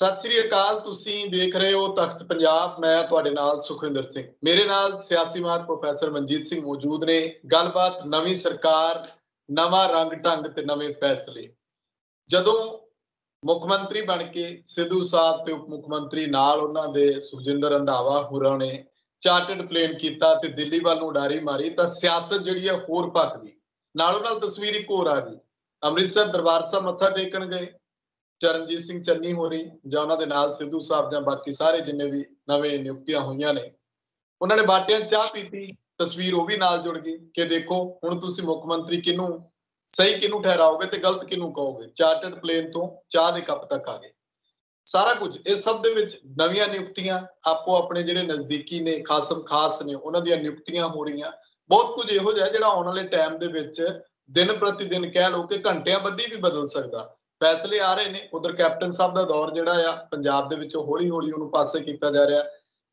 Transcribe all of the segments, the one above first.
ਸਤਿ ਸ੍ਰੀ ਅਕਾਲ ਤੁਸੀਂ ਦੇਖ ਰਹੇ ਹੋ ਤਖਤ ਪੰਜਾਬ ਮੈਂ ਤੁਹਾਡੇ ਨਾਲ ਸੁਖਿੰਦਰ ਸਿੰਘ ਮੇਰੇ ਨਾਲ ਸਿਆਸੀ ਮਾਹਰ ਪ੍ਰੋਫੈਸਰ ਮਨਜੀਤ ਸਿੰਘ ਮੌਜੂਦ ਨੇ ਗੱਲਬਾਤ ਨਵੀਂ ਸਰਕਾਰ ਨਵਾਂ ਰੰਗ ਢੰਗ ਤੇ ਨਵੇਂ ਫੈਸਲੇ ਜਦੋਂ ਮੁੱਖ ਮੰਤਰੀ ਬਣ ਕੇ ਸਿੱਧੂ ਸਾਹਿਬ ਤੇ ਉਪ ਮੁੱਖ ਮੰਤਰੀ ਨਾਲ ਉਹਨਾਂ ਦੇ ਸੁਖਜਿੰਦਰ ਰੰਧਾਵਾ ਹੋਰਾਂ ਨੇ ਚਾਰਟਰਡ ਪਲੇਨ ਕੀਤਾ ਤੇ ਦਿੱਲੀ ਵੱਲ ਨੂੰ ਡਾਰੀ ਮਾਰੀ ਤਾਂ ਸਿਆਸਤ ਜਿਹੜੀ ਹੈ ਹੋਰ ਭੱਖ ਗਈ ਨਾਲੋਂ ਨਾਲ ਤਸਵੀਰ ਇੱਕ ਹੋਰ ਆ ਗਈ ਅੰਮ੍ਰਿਤਸਰ ਦਰਬਾਰ ਸਾਹਿਬ ਮੱਥਾ ਟੇਕਣ ਗਏ ਚਰਨਜੀਤ ਸਿੰਘ ਚੰਨੀ ਹੋਰੀ ਜਾਂ ਉਹਨਾਂ ਦੇ ਨਾਲ ਸਿੱਧੂ ਸਾਹਿਬ ਜਾਂ ਬਾਕੀ ਸਾਰੇ ਜਿੰਨੇ ਵੀ ਨਵੇਂ ਨਿਯੁਕਤੀਆਂ ਹੋਈਆਂ ਨੇ ਉਹਨਾਂ ਨੇ ਬਾਟਿਆਂ ਚਾਹ ਪੀਤੀ ਤਸਵੀਰ ਉਹ ਵੀ ਨਾਲ ਜੁੜ ਗਈ ਕਿ ਦੇਖੋ ਹੁਣ ਤੁਸੀਂ ਮੁੱਖ ਮੰਤਰੀ ਕਿਨੂੰ ਸਹੀ ਕਿਨੂੰ ਠਹਿਰਾਓਗੇ ਤੇ ਗਲਤ ਕਿਨੂੰ ਕਹੋਗੇ ਚਾਰਟਰਡ ਪਲੇਨ ਤੋਂ ਚਾਹ ਦੇ ਕੱਪ ਤੱਕ ਆ ਗਏ ਸਾਰਾ ਕੁਝ ਇਸ ਸਭ ਦੇ ਵਿੱਚ ਨਵੀਆਂ ਨਿਯੁਕਤੀਆਂ ਆਪੋ ਆਪਣੇ ਜਿਹੜੇ ਨਜ਼ਦੀਕੀ ਨੇ ਖਾਸਮ ਖਾਸ ਨੇ ਉਹਨਾਂ ਦੀਆਂ ਨਿਯੁਕਤੀਆਂ ਹੋ ਰਹੀਆਂ ਬਹੁਤ ਕੁਝ ਇਹੋ ਜਿਹਾ ਜਿਹੜਾ ਆਉਣ ਵਾਲੇ ਟਾਈਮ ਦੇ ਵਿੱਚ ਦਿਨ ਪ੍ਰਤੀ ਦਿਨ ਕਹਿ ਲਓ ਕਿ ਘੰਟਿਆਂ ਬੱਧੀ ਵੀ ਬਦਲ ਸਕਦਾ ਫੈਸਲੇ ਆ ਰਹੇ ਨੇ ਉਧਰ ਕੈਪਟਨ ਸਾਹਿਬ ਦਾ ਦੌਰ ਜਿਹੜਾ ਆ ਪੰਜਾਬ ਦੇ ਵਿੱਚ ਹੌਲੀ-ਹੌਲੀ ਉਹਨੂੰ ਪਾਸੇ ਕੀਤਾ ਜਾ ਰਿਹਾ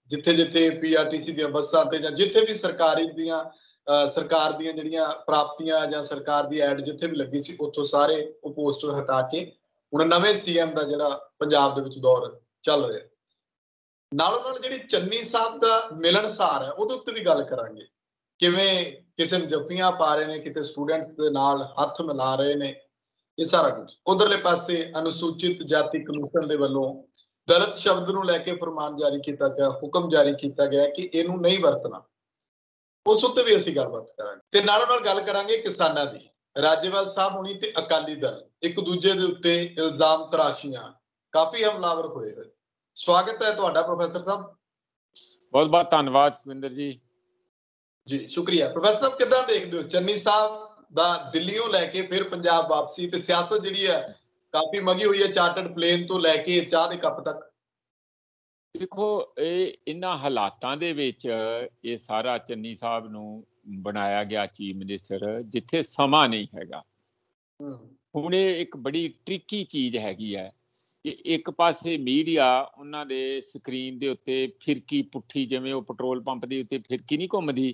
ਜਿੱਥੇ-ਜਿੱਥੇ ਪੀਆਰਟੀਸੀ ਦੀਆਂ ਬੱਸਾਂ ਤੇ ਜਾਂ ਜਿੱਥੇ ਵੀ ਸਰਕਾਰੀ ਦੀਆਂ ਸਰਕਾਰ ਦੀਆਂ ਜਿਹੜੀਆਂ ਪ੍ਰਾਪਤੀਆਂ ਜਾਂ ਸਰਕਾਰ ਦੀ ਐਡ ਜਿੱਥੇ ਵੀ ਲੱਗੀ ਸੀ ਉੱਥੋਂ ਸਾਰੇ ਉਹ ਪੋਸਟਰ ਹਟਾ ਕੇ ਹੁਣ ਨਵੇਂ ਸੀਐਮ ਦਾ ਜਿਹੜਾ ਪੰਜਾਬ ਦੇ ਵਿੱਚ ਦੌਰ ਚੱਲ ਰਿਹਾ ਨਾਲ ਨਾਲ ਜਿਹੜੀ ਚੰਨੀ ਸਾਹਿਬ ਦਾ ਮਿਲਣਸਾਰ ਹੈ ਉਹਦੇ ਉੱਤੇ ਵੀ ਗੱਲ ਕਰਾਂਗੇ ਕਿਵੇਂ ਕਿਸੇ ਨੂੰ ਜੱਫੀਆਂ ਪਾ ਰਹੇ ਨੇ ਕਿਤੇ ਸਟੂਡੈਂਟਸ ਦੇ ਨਾਲ ਹੱਥ ਮਿਲਾ ਰਹੇ ਨੇ ਇਹ ਸਾਰਾ ਕੁਝ ਉਧਰਲੇ ਪਾਸੇ ਅਨੁਸੂਚਿਤ ਜਾਤੀ ਕਮਿਸ਼ਨ ਦੇ ਵੱਲੋਂ ਦਲਿਤ ਸ਼ਬਦ ਨੂੰ ਲੈ ਕੇ ਫਰਮਾਨ ਜਾਰੀ ਕੀਤਾ ਗਿਆ ਹੁਕਮ ਜਾਰੀ ਕੀਤਾ ਗਿਆ ਕਿ ਇਹਨੂੰ ਨਹੀਂ ਵਰਤਣਾ ਉਸ ਉੱਤੇ ਵੀ ਅਸੀਂ ਗੱਲਬਾਤ ਕਰਾਂਗੇ ਤੇ ਨਾਲੋਂ ਨਾਲ ਗੱਲ ਕਰਾਂਗੇ ਕਿਸਾਨਾਂ ਦੀ ਰਾਜੇਵਾਲ ਸਾਹਿਬ ਹੁਣੀ ਤੇ ਅਕਾਲੀ ਦਲ ਇੱਕ ਦੂਜੇ ਦੇ ਉੱਤੇ ਇਲਜ਼ਾਮ ਤਰਾਸ਼ੀਆਂ ਕਾਫੀ ਹਮਲਾਵਰ ਹੋਏ ਹੋਏ ਸਵਾਗਤ ਹੈ ਤੁਹਾਡਾ ਪ੍ਰੋਫੈਸਰ ਸਾਹਿਬ ਬਹੁਤ ਬਹੁਤ ਧੰਨਵਾਦ ਸੁਵਿੰਦਰ ਜੀ ਜੀ ਸ਼ੁਕਰੀਆ ਪ੍ਰੋਫੈਸਰ ਸਾਹਿਬ ਕਿਦਾਂ ਦੇਖਦੇ ਹੋ ਚੰਨੀ ਸਾਹਿਬ ਦਾ ਦਿੱਲੀੋਂ ਲੈ ਕੇ ਫਿਰ ਪੰਜਾਬ ਵਾਪਸੀ ਤੇ ਸਿਆਸਤ ਜਿਹੜੀ ਹੈ ਕਾਫੀ ਮਗੀ ਹੋਈ ਹੈ ਚਾਰਟਰਡ ਪਲੇਨ ਤੋਂ ਲੈ ਕੇ ਚਾਹ ਦੇ ਕੱਪ ਤੱਕ ਦੇਖੋ ਇਹ ਇਨ੍ਹਾਂ ਹਾਲਾਤਾਂ ਦੇ ਵਿੱਚ ਇਹ ਸਾਰਾ ਚੰਨੀ ਸਾਹਿਬ ਨੂੰ ਬਣਾਇਆ ਗਿਆ ਚੀਫ ਮਿਨਿਸਟਰ ਜਿੱਥੇ ਸਮਾਂ ਨਹੀਂ ਹੈਗਾ ਹੁਣ ਇਹ ਇੱਕ ਬੜੀ ਟ੍ਰਿਕੀ ਚੀਜ਼ ਹੈਗੀ ਹੈ ਕਿ ਇੱਕ ਪਾਸੇ ਮੀਡੀਆ ਉਹਨਾਂ ਦੇ ਸਕਰੀਨ ਦੇ ਉੱਤੇ ਫਿਰਕੀ ਪੁੱਠੀ ਜਿਵੇਂ ਉਹ ਪੈਟਰੋਲ ਪੰਪ ਦੇ ਉੱਤੇ ਫਿਰਕੀ ਨਹੀਂ ਘੁੰਮਦੀ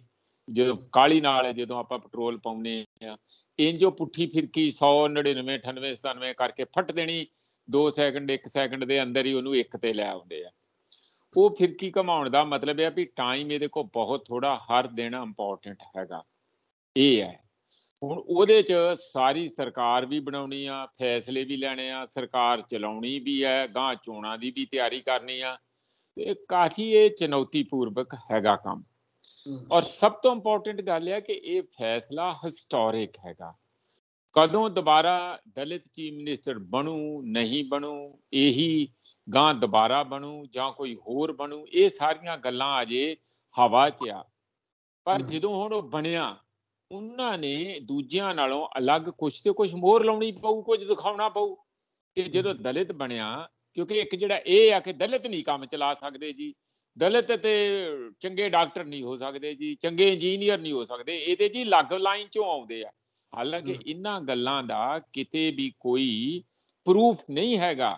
ਜਦੋਂ ਕਾਲੀ ਨਾਲ ਹੈ ਜਦੋਂ ਆਪਾਂ ਪੈਟਰੋਲ ਪਾਉਨੇ ਆ ਇੰਜੋ ਪੁੱਠੀ ਫਿਰਕੀ 100 99 98 97 ਕਰਕੇ ਫਟ ਦੇਣੀ 2 ਸੈਕਿੰਡ 1 ਸੈਕਿੰਡ ਦੇ ਅੰਦਰ ਹੀ ਉਹਨੂੰ ਇੱਕ ਤੇ ਲੈ ਆਉਂਦੇ ਆ ਉਹ ਫਿਰਕੀ ਘਮਾਉਣ ਦਾ ਮਤਲਬ ਹੈ ਵੀ ਟਾਈਮ ਇਹਦੇ ਕੋਲ ਬਹੁਤ ਥੋੜਾ ਹਰ ਦਿਨ ਇੰਪੋਰਟੈਂਟ ਹੈਗਾ ਇਹ ਹੈ ਹੁਣ ਉਹਦੇ 'ਚ ਸਾਰੀ ਸਰਕਾਰ ਵੀ ਬਣਾਉਣੀ ਆ ਫੈਸਲੇ ਵੀ ਲੈਣੇ ਆ ਸਰਕਾਰ ਚਲਾਉਣੀ ਵੀ ਹੈ ਗਾਂ ਚੋਣਾਂ ਦੀ ਵੀ ਤਿਆਰੀ ਕਰਨੀ ਆ ਤੇ ਕਾਫੀ ਇਹ ਚੁਣੌਤੀਪੂਰਵਕ ਹੈਗਾ ਕੰਮ ਔਰ ਸਭ ਤੋਂ ਇੰਪੋਰਟੈਂਟ ਗੱਲ ਇਹ ਹੈ ਕਿ ਇਹ ਫੈਸਲਾ ਹਿਸਟੋਰਿਕ ਹੈਗਾ ਕਦੋਂ ਦੁਬਾਰਾ ਦਲਿਤ ਚੀਫ ਮਿਨਿਸਟਰ ਬਣੂ ਨਹੀਂ ਬਣੂ ਇਹੀ ਗਾਂ ਦੁਬਾਰਾ ਬਣੂ ਜਾਂ ਕੋਈ ਹੋਰ ਬਣੂ ਇਹ ਸਾਰੀਆਂ ਗੱਲਾਂ ਅਜੇ ਹਵਾ 'ਚ ਆ ਪਰ ਜਦੋਂ ਹੁਣ ਉਹ ਬਣਿਆ ਉਹਨਾਂ ਨੇ ਦੂਜਿਆਂ ਨਾਲੋਂ ਅਲੱਗ ਕੁਝ ਤੇ ਕੁਝ ਮੋਹਰ ਲਾਉਣੀ ਪਊ ਕੁਝ ਦਿਖਾਉਣਾ ਪਊ ਕਿ ਜਦੋਂ ਦਲਿਤ ਬਣਿਆ ਕਿਉਂਕਿ ਇੱਕ ਜਿਹੜਾ ਇਹ ਆ ਕਿ ਦਲਿਤ ਨਹੀਂ ਕੰਮ ਚਲਾ ਸਕਦੇ ਜੀ ਦਲਿਤ ਤੇ ਚੰਗੇ ਡਾਕਟਰ ਨਹੀਂ ਹੋ ਸਕਦੇ ਜੀ ਚੰਗੇ ਇੰਜੀਨੀਅਰ ਨਹੀਂ ਹੋ ਸਕਦੇ ਇਹ ਤੇ ਜੀ ਲੱਗ ਲਾਈਨ ਚੋਂ ਆਉਂਦੇ ਆ ਹਾਲਾਂਕਿ ਇਹਨਾਂ ਗੱਲਾਂ ਦਾ ਕਿਤੇ ਵੀ ਕੋਈ ਪ੍ਰੂਫ ਨਹੀਂ ਹੈਗਾ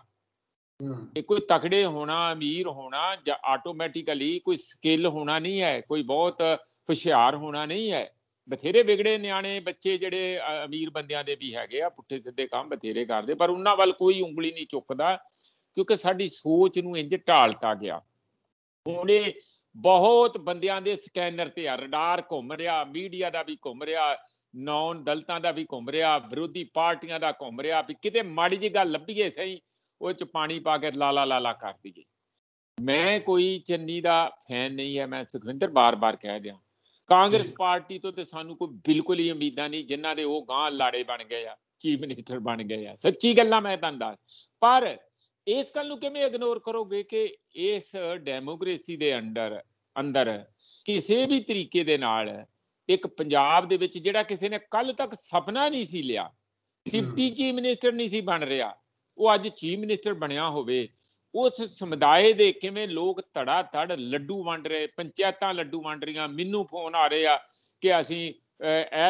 ਇਹ ਕੋਈ ਤਕੜੇ ਹੋਣਾ ਅਮੀਰ ਹੋਣਾ ਜਾਂ ਆਟੋਮੈਟਿਕਲੀ ਕੋਈ ਸਕਿੱਲ ਹੋਣਾ ਨਹੀਂ ਹੈ ਕੋਈ ਬਹੁਤ ਹੁਸ਼ਿਆਰ ਹੋਣਾ ਨਹੀਂ ਹੈ ਬਥੇਰੇ ਵਿਗੜੇ ਨਿਆਣੇ ਬੱਚੇ ਜਿਹੜੇ ਅਮੀਰ ਬੰਦਿਆਂ ਦੇ ਵੀ ਹੈਗੇ ਆ ਪੁੱਠੇ ਸਿੱਧੇ ਕੰਮ ਬਥੇਰੇ ਕਰਦੇ ਪਰ ਉਹਨਾਂ ਵੱਲ ਕੋਈ ਉਂਗਲੀ ਨਹੀਂ ਚੁੱਕਦਾ ਕਿਉਂਕਿ ਸਾਡੀ ਸੋਚ ਨੂੰ ਇੰਜ ਢਾਲਤਾ ਗਿਆ ਹੁਣੇ ਬਹੁਤ ਬੰਦਿਆਂ ਦੇ ਸਕੈਨਰ ਤੇ ਆ ਰਡਾਰ ਘੁੰਮ ਰਿਹਾ ਮੀਡੀਆ ਦਾ ਵੀ ਘੁੰਮ ਰਿਹਾ ਨੌਨ ਦਲਤਾਂ ਦਾ ਵੀ ਘੁੰਮ ਰਿਹਾ ਵਿਰੋਧੀ ਪਾਰਟੀਆਂ ਦਾ ਘੁੰਮ ਰਿਹਾ ਵੀ ਕਿਤੇ ਮਾੜੀ ਜੀ ਗੱਲ ਲੱਭੀਏ ਸਹੀ ਉਹ ਚ ਪਾਣੀ ਪਾ ਕੇ ਲਾਲਾ ਲਾਲਾ ਕਰ ਦਈਏ ਮੈਂ ਕੋਈ ਚੰਨੀ ਦਾ ਫੈਨ ਨਹੀਂ ਹੈ ਮੈਂ ਸੁਖਵਿੰਦਰ ਬਾਰ-ਬਾਰ ਕਹਿ ਦਿਆਂ ਕਾਂਗਰਸ ਪਾਰਟੀ ਤੋਂ ਤੇ ਸਾਨੂੰ ਕੋਈ ਬਿਲਕੁਲ ਹੀ ਉਮੀਦਾਂ ਨਹੀਂ ਜਿਨ੍ਹਾਂ ਦੇ ਉਹ ਗਾਂ ਲਾੜੇ ਬਣ ਗਏ ਆ ਚੀਫ ਮਿਨਿਸਟਰ ਬਣ ਗਏ ਆ ਸੱਚੀ ਗੱਲਾਂ ਮੈਂ ਤੁਹਾਨੂੰ ਦੱਸ ਪਰ ਇਸ ਗੱਲ ਨੂੰ ਕਿਵੇਂ ਇਗਨੋਰ ਕਰੋਗੇ ਕਿ ਇਸ ਡੈਮੋਕ੍ਰੇਸੀ ਦੇ ਅੰਡਰ ਅੰਦਰ ਕਿਸੇ ਵੀ ਤਰੀਕੇ ਦੇ ਨਾਲ ਇੱਕ ਪੰਜਾਬ ਦੇ ਵਿੱਚ ਜਿਹੜਾ ਕਿਸੇ ਨੇ ਕੱਲ ਤੱਕ ਸੁਪਨਾ ਨਹੀਂ ਸੀ ਲਿਆ ਡਿਪਟੀ ਚੀਫ ਮਿਨਿਸਟਰ ਨਹੀਂ ਸੀ ਬਣ ਰਿਹਾ ਉਹ ਅੱਜ ਚੀਫ ਮਿਨਿਸਟਰ ਬਣਿਆ ਹੋਵੇ ਉਸ ਸਮੁਦਾਇ ਦੇ ਕਿਵੇਂ ਲੋਕ ਧੜਾ ਧੜ ਲੱਡੂ ਵੰਡ ਰਹੇ ਪੰਚਾਇਤਾਂ ਲੱਡੂ ਵੰਡ ਰੀਆਂ ਮੈਨੂੰ ਫੋਨ ਆ ਰਹੇ ਆ ਕਿ ਅਸੀਂ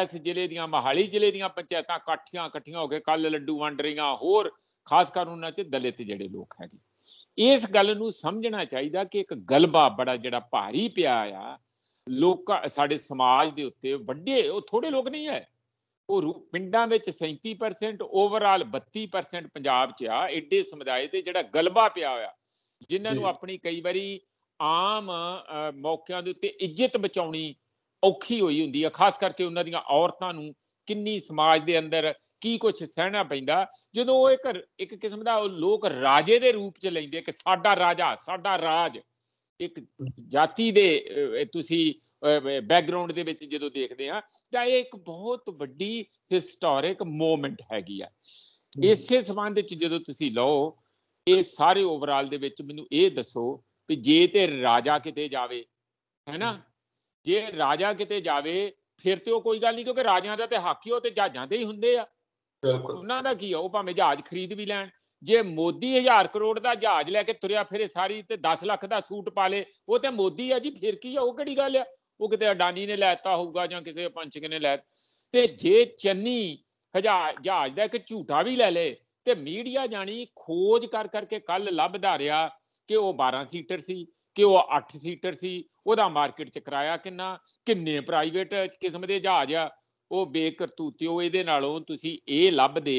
ਇਸ ਜ਼ਿਲ੍ਹੇ ਦੀਆਂ ਮਹਾਲੀ ਜ਼ਿਲ੍ਹੇ ਦੀਆਂ ਪੰਚਾਇਤਾਂ ਇਕੱਠੀਆਂ ਇਕੱਠੀਆਂ ਹੋ ਕੇ ਕੱਲ ਲੱਡੂ ਵੰਡ ਰੀਆਂ ਹੋਰ ਖਾਸ ਕਰ ਉਹਨਾਂ 'ਚ ਦਲਿਤ ਜਿਹੜੇ ਲੋਕ ਹੈਗੇ ਇਸ ਗੱਲ ਨੂੰ ਸਮਝਣਾ ਚਾਹੀਦਾ ਕਿ ਇੱਕ ਗਲਬਾ ਬੜਾ ਜਿਹੜਾ ਭਾਰੀ ਪਿਆ ਆ ਲੋਕਾਂ ਸਾਡੇ ਸਮਾਜ ਦੇ ਉੱਤੇ ਵੱਡੇ ਉਹ ਥੋੜੇ ਲੋਕ ਨਹੀਂ ਹੈ ਉਹ ਪਿੰਡਾਂ ਵਿੱਚ 37% ਓਵਰਆਲ 32% ਪੰਜਾਬ 'ਚ ਆ ਐਡੇ ਸਮੁਦਾਇ ਤੇ ਜਿਹੜਾ ਗਲਬਾ ਪਿਆ ਹੋਇਆ ਜਿਨ੍ਹਾਂ ਨੂੰ ਆਪਣੀ ਕਈ ਵਾਰੀ ਆਮ ਮੌਕਿਆਂ ਦੇ ਉੱਤੇ ਇੱਜ਼ਤ ਬਚਾਉਣੀ ਔਖੀ ਹੋਈ ਹੁੰਦੀ ਆ ਖਾਸ ਕਰਕੇ ਉਹਨਾਂ ਦੀਆਂ ਔਰਤਾਂ ਨੂੰ ਕਿੰਨੀ ਸਮਾਜ ਦੇ ਅੰਦਰ ਕੀ ਕੁਝ ਸਹਿਣਾ ਪੈਂਦਾ ਜਦੋਂ ਉਹ ਇੱਕ ਇੱਕ ਕਿਸਮ ਦਾ ਉਹ ਲੋਕ ਰਾਜੇ ਦੇ ਰੂਪ ਚ ਲੈਂਦੇ ਕਿ ਸਾਡਾ ਰਾਜਾ ਸਾਡਾ ਰਾਜ ਇੱਕ ਜਾਤੀ ਦੇ ਤੁਸੀਂ ਬੈਕਗ੍ਰਾਉਂਡ ਦੇ ਵਿੱਚ ਜਦੋਂ ਦੇਖਦੇ ਆ ਤਾਂ ਇਹ ਇੱਕ ਬਹੁਤ ਵੱਡੀ ਹਿਸਟੋਰਿਕ ਮੂਮੈਂਟ ਹੈਗੀ ਆ ਇਸੇ ਸਬੰਧ ਵਿੱਚ ਜਦੋਂ ਤੁਸੀਂ ਲਓ ਇਹ ਸਾਰੇ ਓਵਰਆਲ ਦੇ ਵਿੱਚ ਮੈਨੂੰ ਇਹ ਦੱਸੋ ਵੀ ਜੇ ਤੇ ਰਾਜਾ ਕਿਤੇ ਜਾਵੇ ਹੈਨਾ ਜੇ ਰਾਜਾ ਕਿਤੇ ਜਾਵੇ ਫਿਰ ਤੇ ਉਹ ਕੋਈ ਗੱਲ ਨਹੀਂ ਕਿਉਂਕਿ ਰਾਜਿਆਂ ਦਾ ਤੇ ਹੱਕ ਹੀ ਉਹ ਤੇ ਜਹਾਜ਼ਾਂ ਦੇ ਹੀ ਹੁੰਦੇ ਆ ਉਹਨਾਂ ਦਾ ਕੀ ਆ ਉਹ ਭਾਵੇਂ ਜਹਾਜ਼ ਖਰੀਦ ਵੀ ਲੈਣ ਜੇ ਮੋਦੀ 1000 ਕਰੋੜ ਦਾ ਜਹਾਜ਼ ਲੈ ਕੇ ਤੁਰਿਆ ਫਿਰੇ ਸਾਰੀ ਤੇ 10 ਲੱਖ ਦਾ ਸੂਟ ਪਾ ਲੇ ਉਹ ਤੇ ਮੋਦੀ ਆ ਜੀ ਫਿਰ ਕੀ ਆ ਉਹ ਕਿਹੜੀ ਗੱਲ ਆ ਉਹ ਕਿਤੇ ਅਡਾਨੀ ਨੇ ਲੈਤਾ ਹੋਊਗਾ ਜਾਂ ਕਿਸੇ ਪੰਚਕ ਨੇ ਲੈ ਤੇ ਜੇ ਚੰਨੀ ਹਜ਼ਾਰ ਜਹਾਜ਼ ਦਾ ਇੱਕ ਝੂਟਾ ਵੀ ਲੈ ਲੇ ਤੇ ਮੀਡੀਆ ਜਾਣੀ ਖੋਜ ਕਰ ਕਰਕੇ ਕੱਲ ਲੱਭਦਾ ਰਿਹਾ ਕਿ ਉਹ 12 ਸੀਟਰ ਸੀ ਕਿ ਉਹ 8 ਸੀਟਰ ਸੀ ਉਹਦਾ ਮਾਰਕੀਟ ਚ ਕਿਰਾਇਆ ਕਿੰਨਾ ਕਿੰਨੇ ਪ੍ਰਾਈਵੇਟ ਕਿਸਮ ਦੇ ਜਹਾਜ਼ ਆ ਉਹ ਬੇਕਰਤੂਤੀ ਉਹ ਇਹਦੇ ਨਾਲੋਂ ਤੁਸੀਂ ਇਹ ਲੱਭਦੇ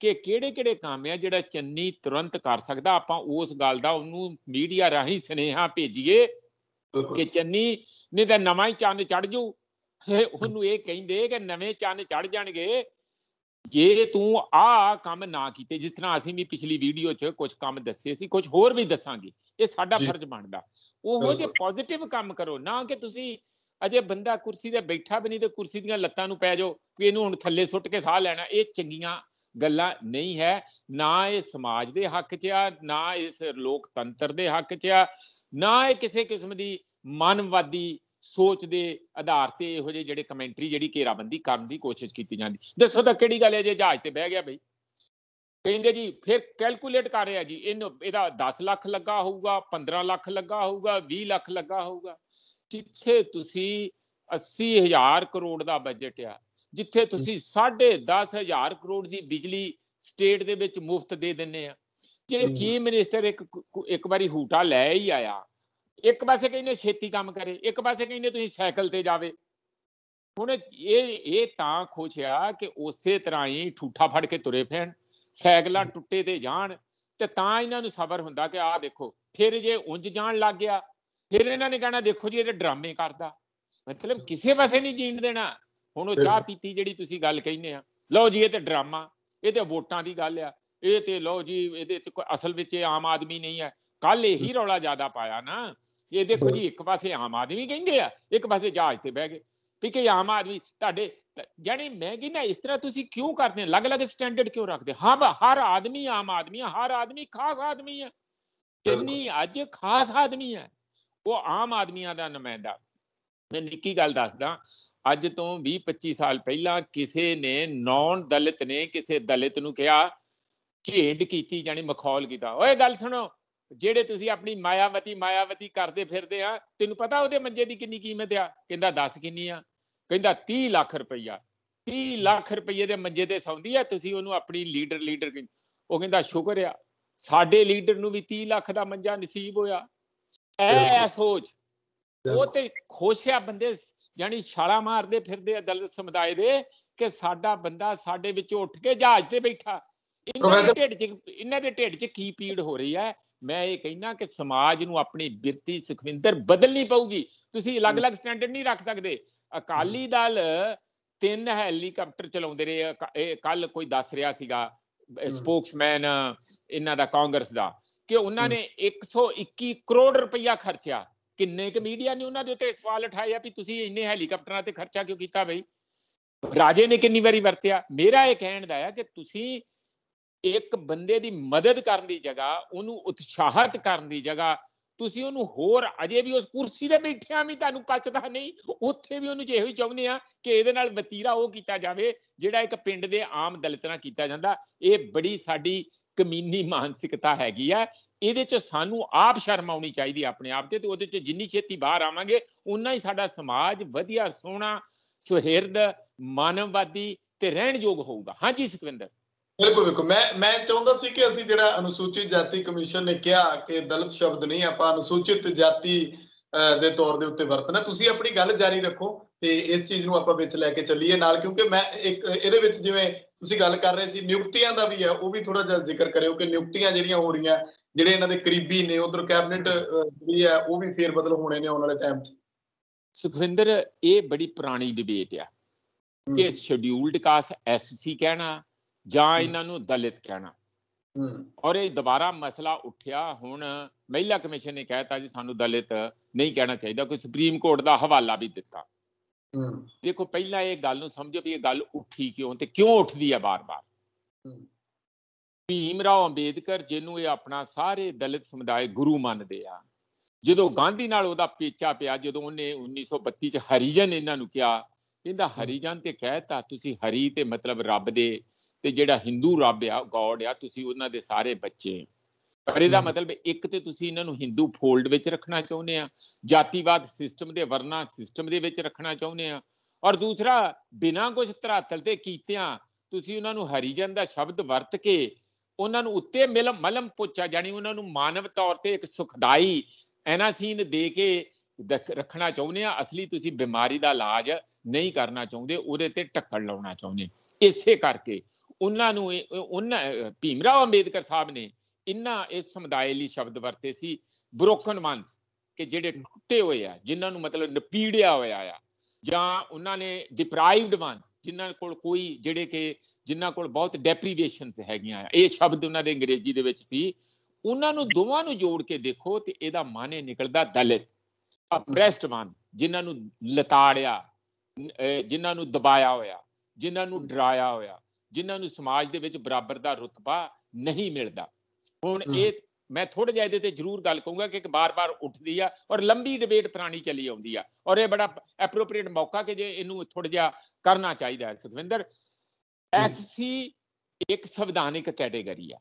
ਕਿ ਕਿਹੜੇ ਕਿਹੜੇ ਕੰਮ ਆ ਜਿਹੜਾ ਚੰਨੀ ਤੁਰੰਤ ਕਰ ਸਕਦਾ ਆਪਾਂ ਉਸ ਗੱਲ ਦਾ ਉਹਨੂੰ ਮੀਡੀਆ ਰਾਹੀਂ ਸਨੇਹਾ ਭੇਜੀਏ ਕਿ ਚੰਨੀ ਨਹੀਂ ਤਾਂ ਨਵਾਂ ਹੀ ਚੰਨ ਚੜ ਜੂ ਉਹਨੂੰ ਇਹ ਕਹਿੰਦੇ ਕਿ ਨਵੇਂ ਚੰਨ ਚੜ ਜਾਣਗੇ ਜੇ ਤੂੰ ਆ ਕੰਮ ਨਾ ਕੀਤੇ ਜਿਸ ਤਰ੍ਹਾਂ ਅਸੀਂ ਵੀ ਪਿਛਲੀ ਵੀਡੀਓ 'ਚ ਕੁਝ ਕੰਮ ਦੱਸੇ ਸੀ ਕੁਝ ਹੋਰ ਵੀ ਦੱਸਾਂਗੇ ਇਹ ਸਾਡਾ ਫਰਜ਼ ਬਣਦਾ ਉਹ ਹੋ ਜੇ ਪੋਜ਼ਿਟਿਵ ਕੰਮ ਕਰੋ ਨਾ ਕਿ ਤੁਸੀਂ ਅਜੇ ਬੰਦਾ ਕੁਰਸੀ ਤੇ ਬੈਠਾ ਵੀ ਨਹੀਂ ਤੇ ਕੁਰਸੀ ਦੀਆਂ ਲੱਤਾਂ ਨੂੰ ਪੈ ਜਾਓ ਕਿ ਇਹਨੂੰ ਹੁਣ ਥੱਲੇ ਸੁੱਟ ਕੇ ਸਾਹ ਲੈਣਾ ਇਹ ਚੰਗੀਆਂ ਗੱਲਾਂ ਨਹੀਂ ਹੈ ਨਾ ਇਹ ਸਮਾਜ ਦੇ ਹੱਕ 'ਚ ਆ ਨਾ ਇਸ ਲੋਕਤੰਤਰ ਦੇ ਹੱਕ 'ਚ ਆ ਨਾ ਇਹ ਕਿਸੇ ਕਿਸਮ ਦੀ ਮਨਵਾਦੀ ਸੋਚ ਦੇ ਆਧਾਰ ਤੇ ਇਹੋ ਜਿਹੇ ਜਿਹੜੇ ਕਮੈਂਟਰੀ ਜਿਹੜੀ ਘੇਰਾਬੰਦੀ ਕਰਨ ਦੀ ਕੋਸ਼ਿਸ਼ ਕੀਤੀ ਜਾਂਦੀ ਦੱਸੋ ਤਾਂ ਕਿਹੜੀ ਗੱਲ ਹੈ ਜੇ ਜਹਾਜ਼ ਤੇ ਬਹਿ ਗਿਆ ਬਈ ਕਹਿੰਦੇ ਜੀ ਫਿਰ ਕੈਲਕੂਲੇਟ ਕਰ ਰਿਹਾ ਜੀ ਇਹਨੂੰ ਇਹਦਾ 10 ਲੱਖ ਲੱਗਾ ਹੋਊਗਾ 15 ਲੱਖ ਲੱਗਾ ਹੋਊਗਾ 20 ਲੱਖ ਲੱਗਾ ਹੋਊਗਾ ਜਿੱਥੇ ਤੁਸੀਂ 80000 ਕਰੋੜ ਦਾ ਬਜਟ ਆ ਜਿੱਥੇ ਤੁਸੀਂ 10500 ਕਰੋੜ ਦੀ ਬਿਜਲੀ ਸਟੇਟ ਦੇ ਵਿੱਚ ਮੁਫਤ ਦੇ ਦਿੰਨੇ ਆ ਜੇ ਚੀਫ ਮਿਨਿਸਟਰ ਇੱਕ ਇੱਕ ਵਾਰੀ ਹੂਟਾ ਲੈ ਹੀ ਆਇਆ ਇੱਕ ਪਾਸੇ ਕਹਿੰਦੇ ਛੇਤੀ ਕੰਮ ਕਰੇ ਇੱਕ ਪਾਸੇ ਕਹਿੰਦੇ ਤੁਸੀਂ ਸਾਈਕਲ ਤੇ ਜਾਵੇ ਹੁਣ ਇਹ ਇਹ ਤਾਂ ਖੋਛਿਆ ਕਿ ਉਸੇ ਤਰ੍ਹਾਂ ਹੀ ਠੂਠਾ ਫੜ ਕੇ ਤੁਰੇ ਫੇਣ ਸਾਈਕਲਾਂ ਟੁੱਟੇ ਤੇ ਜਾਣ ਤੇ ਤਾਂ ਇਹਨਾਂ ਨੂੰ ਸਬਰ ਹੁੰਦਾ ਕਿ ਆਹ ਦੇਖੋ ਫਿਰ ਜੇ ਉਂਝ ਜਾਣ ਲੱਗ ਗਿਆ ਫਿਰ ਇਹਨਾਂ ਨੇ ਕਹਿਣਾ ਦੇਖੋ ਜੀ ਇਹ ਡਰਾਮੇ ਕਰਦਾ ਮਤਲਬ ਕਿਸੇ ਪਾਸੇ ਨਹੀਂ ਜੀਣ ਦੇਣਾ ਹੁਣ ਉਹ ਚਾਹ ਪੀਤੀ ਜਿਹੜੀ ਤੁਸੀਂ ਗੱਲ ਕਹਿੰਦੇ ਆ ਲਓ ਜੀ ਇਹ ਤੇ ਡਰਾਮਾ ਇਹ ਤੇ ਵੋਟਾਂ ਦੀ ਗੱਲ ਆ ਇਹ ਤੇ ਲਓ ਜੀ ਇਹਦੇ ਤੇ ਕੋਈ ਅਸਲ ਵਿੱਚ ਇਹ ਆਮ ਆਦਮੀ ਨਹੀਂ ਹੈ ਕੱਲ ਇਹੀ ਰੌਲਾ ਜ਼ਿਆਦਾ ਪਾਇਆ ਨਾ ਇਹ ਦੇਖੋ ਜੀ ਇੱਕ ਪਾਸੇ ਆਮ ਆਦਮੀ ਕਹਿੰਦੇ ਆ ਇੱਕ ਪਾਸੇ ਜਹਾਜ਼ ਤੇ ਬਹਿ ਗਏ ਵੀ ਕਿ ਆਮ ਆਦਮੀ ਤੁਹਾਡੇ ਜਾਨੀ ਮੈਂ ਕਿਹਾ ਇਸ ਤਰ੍ਹਾਂ ਤੁਸੀਂ ਕਿਉਂ ਕਰਦੇ ਅਲੱਗ-ਅਲੱਗ ਸਟੈਂਡਰਡ ਕਿਉਂ ਰੱਖਦੇ ਹਾਂ ਹਰ ਆਦਮੀ ਆਮ ਆਦਮੀ ਹਰ ਆਦਮੀ ਖਾਸ ਆਦਮੀ ਹੈ ਕਿੰਨੀ ਅੱਜ ਖਾਸ ਆਦਮੀ ਹੈ ਉਹ ਆਮ ਆਦਮੀਆਂ ਦਾ ਨੁਮਾਇੰਦਾ ਮੈਂ ਨਿੱਕੀ ਗੱਲ ਦੱਸਦਾ ਅੱਜ ਤੋਂ 20 25 ਸਾਲ ਪਹਿਲਾਂ ਕਿਸੇ ਨੇ ਨੌਨ ਦਲਿਤ ਨੇ ਕਿਸੇ ਦਲਿਤ ਨੂੰ ਕਿਹਾ ਝੇਂਡ ਕੀਤੀ ਜਾਨੀ ਮਖੌਲ ਕੀਤਾ ਓਏ ਗੱਲ ਸੁਣੋ ਜਿਹੜੇ ਤੁਸੀਂ ਆਪਣੀ ਮਾਇਆਵਤੀ ਮਾਇਆਵਤੀ ਕਰਦੇ ਫਿਰਦੇ ਆ ਤੈਨੂੰ ਪਤਾ ਉਹਦੇ ਮੰਜੇ ਦੀ ਕਿੰਨੀ ਕੀਮਤ ਆ ਕਹਿੰਦਾ ਦੱਸ ਕਿੰਨੀ ਆ ਕਹਿੰਦਾ 30 ਲੱਖ ਰੁਪਈਆ 30 ਲੱਖ ਰੁਪਈਏ ਦੇ ਮੰਜੇ ਤੇ ਸੌਂਦੀ ਆ ਤੁਸੀਂ ਉਹਨੂੰ ਆਪਣੀ ਲੀਡਰ ਲੀਡਰ ਉਹ ਕਹਿੰਦਾ ਸ਼ੁਕਰ ਆ ਸਾਡੇ ਲੀਡਰ ਨੂੰ ਵੀ 30 ਲੱਖ ਦਾ ਮੰਜਾ ਨਸੀਬ ਹੋਇਆ ਐ ਸੋਚ ਉਹ ਤੇ ਖੋਸ਼ਿਆ ਆ ਬੰਦੇ ਯਾਨੀ ਛਾਲਾ ਮਾਰਦੇ ਫਿਰਦੇ ਆ ਦਲਿਤ ਸਮੁਦਾਇ ਦੇ ਕਿ ਸਾਡਾ ਬੰਦਾ ਸਾਡੇ ਵਿੱਚ ਉੱਠ ਕੇ ਜਹਾਜ਼ ਤੇ ਬੈਠਾ ਇਹਨਾਂ ਦੇ ਢਿੱਡ 'ਚ ਇਹਨਾਂ ਦੇ ਢਿੱਡ 'ਚ ਕੀ ਪੀੜ ਹੋ ਰਹੀ ਹੈ ਮੈਂ ਇਹ ਕਹਿਣਾ ਕਿ ਸਮਾਜ ਨੂੰ ਆਪਣੀ ਬਿਰਤੀ ਸੁਖਵਿੰਦਰ ਬਦਲਣੀ ਪਊਗੀ ਤੁਸੀਂ ਅਲੱਗ-ਅਲੱਗ ਸਟੈਂਡਰਡ ਨਹੀਂ ਰੱਖ ਸਕਦੇ ਅਕਾਲੀ ਦਲ ਤਿੰਨ ਹੈਲੀਕਾਪਟਰ ਚਲਾਉਂਦੇ ਰਹੇ ਕੱਲ ਕੋਈ ਦੱਸ ਰਿਹਾ ਸੀਗਾ ਸਪੋਕਸਮੈਨ ਇਹਨਾਂ ਦਾ ਕਾਂਗਰਸ ਦਾ ਕਿ ਉਹਨਾਂ ਨੇ 121 ਕਰੋੜ ਰੁਪਇਆ ਖਰਚਿਆ ਕਿੰਨੇ ਕ ਮੀਡੀਆ ਨੇ ਉਹਨਾਂ ਦੇ ਉੱਤੇ ਸਵਾਲ ਉਠਾਏ ਆ ਵੀ ਤੁਸੀਂ ਇੰਨੇ ਹੈਲੀਕਾਪਟਰਾਂ ਤੇ ਖਰਚਾ ਕਿਉਂ ਕੀਤਾ ਬਈ ਰਾਜੇ ਨੇ ਕਿੰਨੀ ਵਾਰੀ ਵਰਤਿਆ ਮੇਰਾ ਇਹ ਕਹਿਣ ਦਾ ਹੈ ਕਿ ਤੁਸੀਂ ਇੱਕ ਬੰਦੇ ਦੀ ਮਦਦ ਕਰਨ ਦੀ ਜਗ੍ਹਾ ਉਹਨੂੰ ਉਤਸ਼ਾਹਿਤ ਕਰਨ ਦੀ ਜਗ੍ਹਾ ਤੁਸੀਂ ਉਹਨੂੰ ਹੋਰ ਅਜੇ ਵੀ ਉਸ ਕੁਰਸੀ ਤੇ ਬੈਠਿਆ ਵੀ ਤੁਹਾਨੂੰ ਕੱਚਦਾ ਨਹੀਂ ਉੱਥੇ ਵੀ ਉਹਨੂੰ ਜਿਹੋ ਹੀ ਚਾਹੁੰਦੇ ਆ ਕਿ ਇਹਦੇ ਨਾਲ ਵਤੀਰਾ ਉਹ ਕੀਤਾ ਜਾਵੇ ਜਿਹੜਾ ਇੱਕ ਪਿੰਡ ਦੇ ਆਮ ਦਲਿਤ ਨਾਲ ਕੀਤਾ ਜਾਂਦਾ ਇਹ ਬੜੀ ਸਾਡੀ ਕਮੀਨੀ ਮਾਨਸਿਕਤਾ ਹੈਗੀ ਆ ਇਹਦੇ 'ਚ ਸਾਨੂੰ ਆਪ ਸ਼ਰਮ ਆਉਣੀ ਚਾਹੀਦੀ ਆਪਣੇ ਆਪ ਤੇ ਤੇ ਉਹਦੇ 'ਚ ਜਿੰਨੀ ਛੇਤੀ ਬਾਹਰ ਆਵਾਂਗੇ ਉਨਾ ਹੀ ਸਾਡਾ ਸਮਾਜ ਵਧੀਆ ਸੋਹਣਾ ਸੁਹਿਰਦ ਮਾਨਵਵਾਦੀ ਤੇ ਰਹਿਣ ਯੋਗ ਹੋਊਗਾ ਹਾਂਜੀ ਸਿਕਵਿੰਦਰ ਬਿਲਕੁਲ ਬਿਲਕੁਲ ਮੈਂ ਮੈਂ ਚਾਹੁੰਦਾ ਸੀ ਕਿ ਅਸੀਂ ਜਿਹੜਾ ਅਨੁਸੂਚਿਤ ਜਾਤੀ ਕਮਿਸ਼ਨ ਨੇ ਕਿਹਾ ਕਿ ਦਲਿਤ ਸ਼ਬਦ ਨਹੀਂ ਆਪਾਂ ਅਨੁਸੂਚਿਤ ਜਾਤੀ ਦੇ ਤੌਰ ਦੇ ਉੱਤੇ ਵਰਤਣਾ ਤੁਸੀਂ ਆਪਣੀ ਗੱਲ ਜਾਰੀ ਰੱਖੋ ਤੇ ਇਸ ਚੀਜ਼ ਨੂੰ ਆਪਾਂ ਵਿੱਚ ਲੈ ਕੇ ਚੱਲੀਏ ਨਾਲ ਕਿਉਂਕਿ ਮੈਂ ਇੱਕ ਇਹਦੇ ਵਿੱਚ ਜਿਵੇਂ ਤੁਸੀਂ ਗੱਲ ਕਰ ਰਹੇ ਸੀ ਨਿਯੁਕਤੀਆਂ ਦਾ ਵੀ ਹੈ ਉਹ ਵੀ ਥੋੜਾ ਜਿਹਾ ਜ਼ਿਕਰ ਕਰਿਓ ਕਿ ਨਿਯੁਕਤੀਆਂ ਜਿਹੜੀਆਂ ਹੋ ਰਹੀਆਂ ਜਿਹੜੇ ਇਹਨਾਂ ਦੇ ਕਰੀਬੀ ਨੇ ਉਧਰ ਕੈਬਨਿਟ ਜਿਹੜੀ ਹੈ ਉਹ ਵੀ ਫੇਰ ਬਦਲ ਹੋਣੇ ਨੇ ਆਉਣ ਵਾਲੇ ਟਾਈਮ 'ਚ ਸੁਖਵਿੰਦਰ ਇਹ ਬੜੀ ਪੁਰਾਣੀ ਡਿਬੇਟ ਆ ਕਿ ਸ਼ਡਿਊਲਡ ਕਾਸ ਐਸਸੀ ਕਹਿਣਾ ਜਾਂ ਇਹਨਾਂ ਨੂੰ ਦਲਿਤ ਕਹਿਣਾ ਔਰ ਇਹ ਦੁਬਾਰਾ ਮਸਲਾ ਉੱਠਿਆ ਹੁਣ ਮਹਿਲਾ ਕਮਿਸ਼ਨ ਨੇ ਕਹਿਤਾ ਜੀ ਸਾਨੂੰ ਦਲਿਤ ਨਹੀਂ ਕਹਿਣਾ ਚਾਹੀਦਾ ਕੋਈ ਸੁਪਰੀਮ ਕੋਰਟ ਦਾ ਹਵਾਲਾ ਵੀ ਦਿੱਤਾ ਦੇਖੋ ਪਹਿਲਾਂ ਇਹ ਗੱਲ ਨੂੰ ਸਮਝੋ ਵੀ ਇਹ ਗੱਲ ਉੱਠੀ ਕਿਉਂ ਤੇ ਕਿਉਂ ਉੱਠਦੀ ਹੈ ਬਾਰ-ਬਾਰ ਭੀਮ ਰਾਓ ਅੰਬੇਦਕਰ ਜਿਹਨੂੰ ਇਹ ਆਪਣਾ ਸਾਰੇ ਦਲਿਤ ਸਮੁਦਾਇ ਗੁਰੂ ਮੰਨਦੇ ਆ ਜਦੋਂ ਗਾਂਧੀ ਨਾਲ ਉਹਦਾ ਪੇਚਾ ਪਿਆ ਜਦੋਂ ਉਹਨੇ 1932 ਚ ਹਰੀਜਨ ਇਹਨਾਂ ਨੂੰ ਕਿਹਾ ਕਹਿੰਦਾ ਹਰੀਜਨ ਤੇ ਕਹਿਤਾ ਤੁਸੀਂ ਹਰੀ ਤੇ ਮਤਲਬ ਰੱਬ ਦੇ ਤੇ ਜਿਹੜਾ ਹਿੰਦੂ ਰੱਬ ਆ ਗੋਡ ਆ ਤੁਸੀਂ ਉਹਨਾਂ ਦੇ ਸਾਰੇ ਬੱਚੇ ਪਰ ਇਹਦਾ ਮਤਲਬ ਇੱਕ ਤੇ ਤੁਸੀਂ ਇਹਨਾਂ ਨੂੰ ਹਿੰਦੂ ਫੋਲਡ ਵਿੱਚ ਰੱਖਣਾ ਚਾਹੁੰਦੇ ਆ ਜਾਤੀਵਾਦ ਸਿਸਟਮ ਦੇ ਵਰਨਾ ਸਿਸਟਮ ਦੇ ਵਿੱਚ ਰੱਖਣਾ ਚਾਹੁੰਦੇ ਆ ਔਰ ਦੂਸਰਾ ਬਿਨਾਂ ਕੁਝ ਤਰਾਤਲ ਤੇ ਕੀਤਿਆਂ ਤੁਸੀਂ ਉਹਨਾਂ ਨੂੰ ਹਰੀਜਨ ਦਾ ਸ਼ਬਦ ਵਰਤ ਕੇ ਉਹਨਾਂ ਨੂੰ ਉੱਤੇ ਮਿਲ ਮਲਮ ਪੁੱਛਾ ਜਾਣੀ ਉਹਨਾਂ ਨੂੰ ਮਾਨਵ ਤੌਰ ਤੇ ਇੱਕ ਸੁਖਦਾਈ ਐਨਾਸੀਨ ਦੇ ਕੇ ਰੱਖਣਾ ਚਾਹੁੰਦੇ ਆ ਅਸਲੀ ਤੁਸੀਂ ਬਿਮਾਰੀ ਦਾ ਇਲਾਜ ਨਹੀਂ ਕਰਨਾ ਚਾਹੁੰਦੇ ਉਹਦੇ ਤੇ ਟੱਕਰ ਲਾਉਣਾ ਚਾਹੁੰਦੇ ਇਸੇ ਕਰਕੇ ਉਹਨਾਂ ਨੂੰ ਉਹਨਾਂ ਭੀਮਰਾਓ ਅੰਬੇਦਕਰ ਸਾਹਿਬ ਨੇ ਇੰਨਾ ਇਸ ਸਮੁਦਾਇ ਲਈ ਸ਼ਬਦ ਵਰਤੇ ਸੀ ਬ੍ਰੋਕਨ ਮਨਸ ਕਿ ਜਿਹੜੇ ਟੁੱਟੇ ਹੋਏ ਆ ਜਿਨ੍ਹਾਂ ਨੂੰ ਮਤਲਬ ਨਪੀੜਿਆ ਹੋਇਆ ਆ ਜਾਂ ਉਹਨਾਂ ਨੇ ਡਿਪਰਾਈਵਡ ਵਨ ਜਿਨ੍ਹਾਂ ਕੋਲ ਕੋਈ ਜਿਹੜੇ ਕਿ ਜਿਨ੍ਹਾਂ ਕੋਲ ਬਹੁਤ ਡੈਪਰੀਵੇਸ਼ਨਸ ਹੈਗੀਆਂ ਆ ਇਹ ਸ਼ਬਦ ਉਹਨਾਂ ਦੇ ਅੰਗਰੇਜ਼ੀ ਦੇ ਵਿੱਚ ਸੀ ਉਹਨਾਂ ਨੂੰ ਦੋਵਾਂ ਨੂੰ ਜੋੜ ਕੇ ਦੇਖੋ ਤੇ ਇਹਦਾ ਮਾਨੇ ਨਿਕਲਦਾ ਦਲਿਤ ਅਪਰੈਸਡ ਵਨ ਜਿਨ੍ਹਾਂ ਨੂੰ ਲਤਾੜਿਆ ਜਿਨ੍ਹਾਂ ਨੂੰ ਦਬਾਇਆ ਹੋਇਆ ਜਿਨ੍ਹਾਂ ਨੂੰ ਡਰਾਇਆ ਹੋਇਆ ਜਿਨ੍ਹਾਂ ਨੂੰ ਸਮਾਜ ਦੇ ਵਿੱਚ ਬਰਾਬਰ ਦਾ ਰੁਤਬਾ ਨਹੀਂ ਮਿਲਦਾ ਹੁਣ ਇਹ ਮੈਂ ਥੋੜਾ ਜਿਹਾ ਇਹਦੇ ਤੇ ਜ਼ਰੂਰ ਗੱਲ ਕਹੂੰਗਾ ਕਿ ਇੱਕ ਬਾਰ-ਬਾਰ ਉੱਠਦੀ ਆ ਔਰ ਲੰਬੀ ਡਿਬੇਟ ਪੁਰਾਣੀ ਚੱਲੀ ਆਉਂਦੀ ਆ ਔਰ ਇਹ ਬੜਾ ਐਪਰੋਪਰੀਏਟ ਮੌਕਾ ਕਿ ਜੇ ਇਹਨੂੰ ਥੋੜਾ ਜਿਹਾ ਕਰਨਾ ਚਾਹੀਦਾ ਹੈ ਸੁਖਵਿੰਦਰ ਐਸਸੀ ਇੱਕ ਸੰਵਿਧਾਨਿਕ ਕੈਟਾਗਰੀ ਆ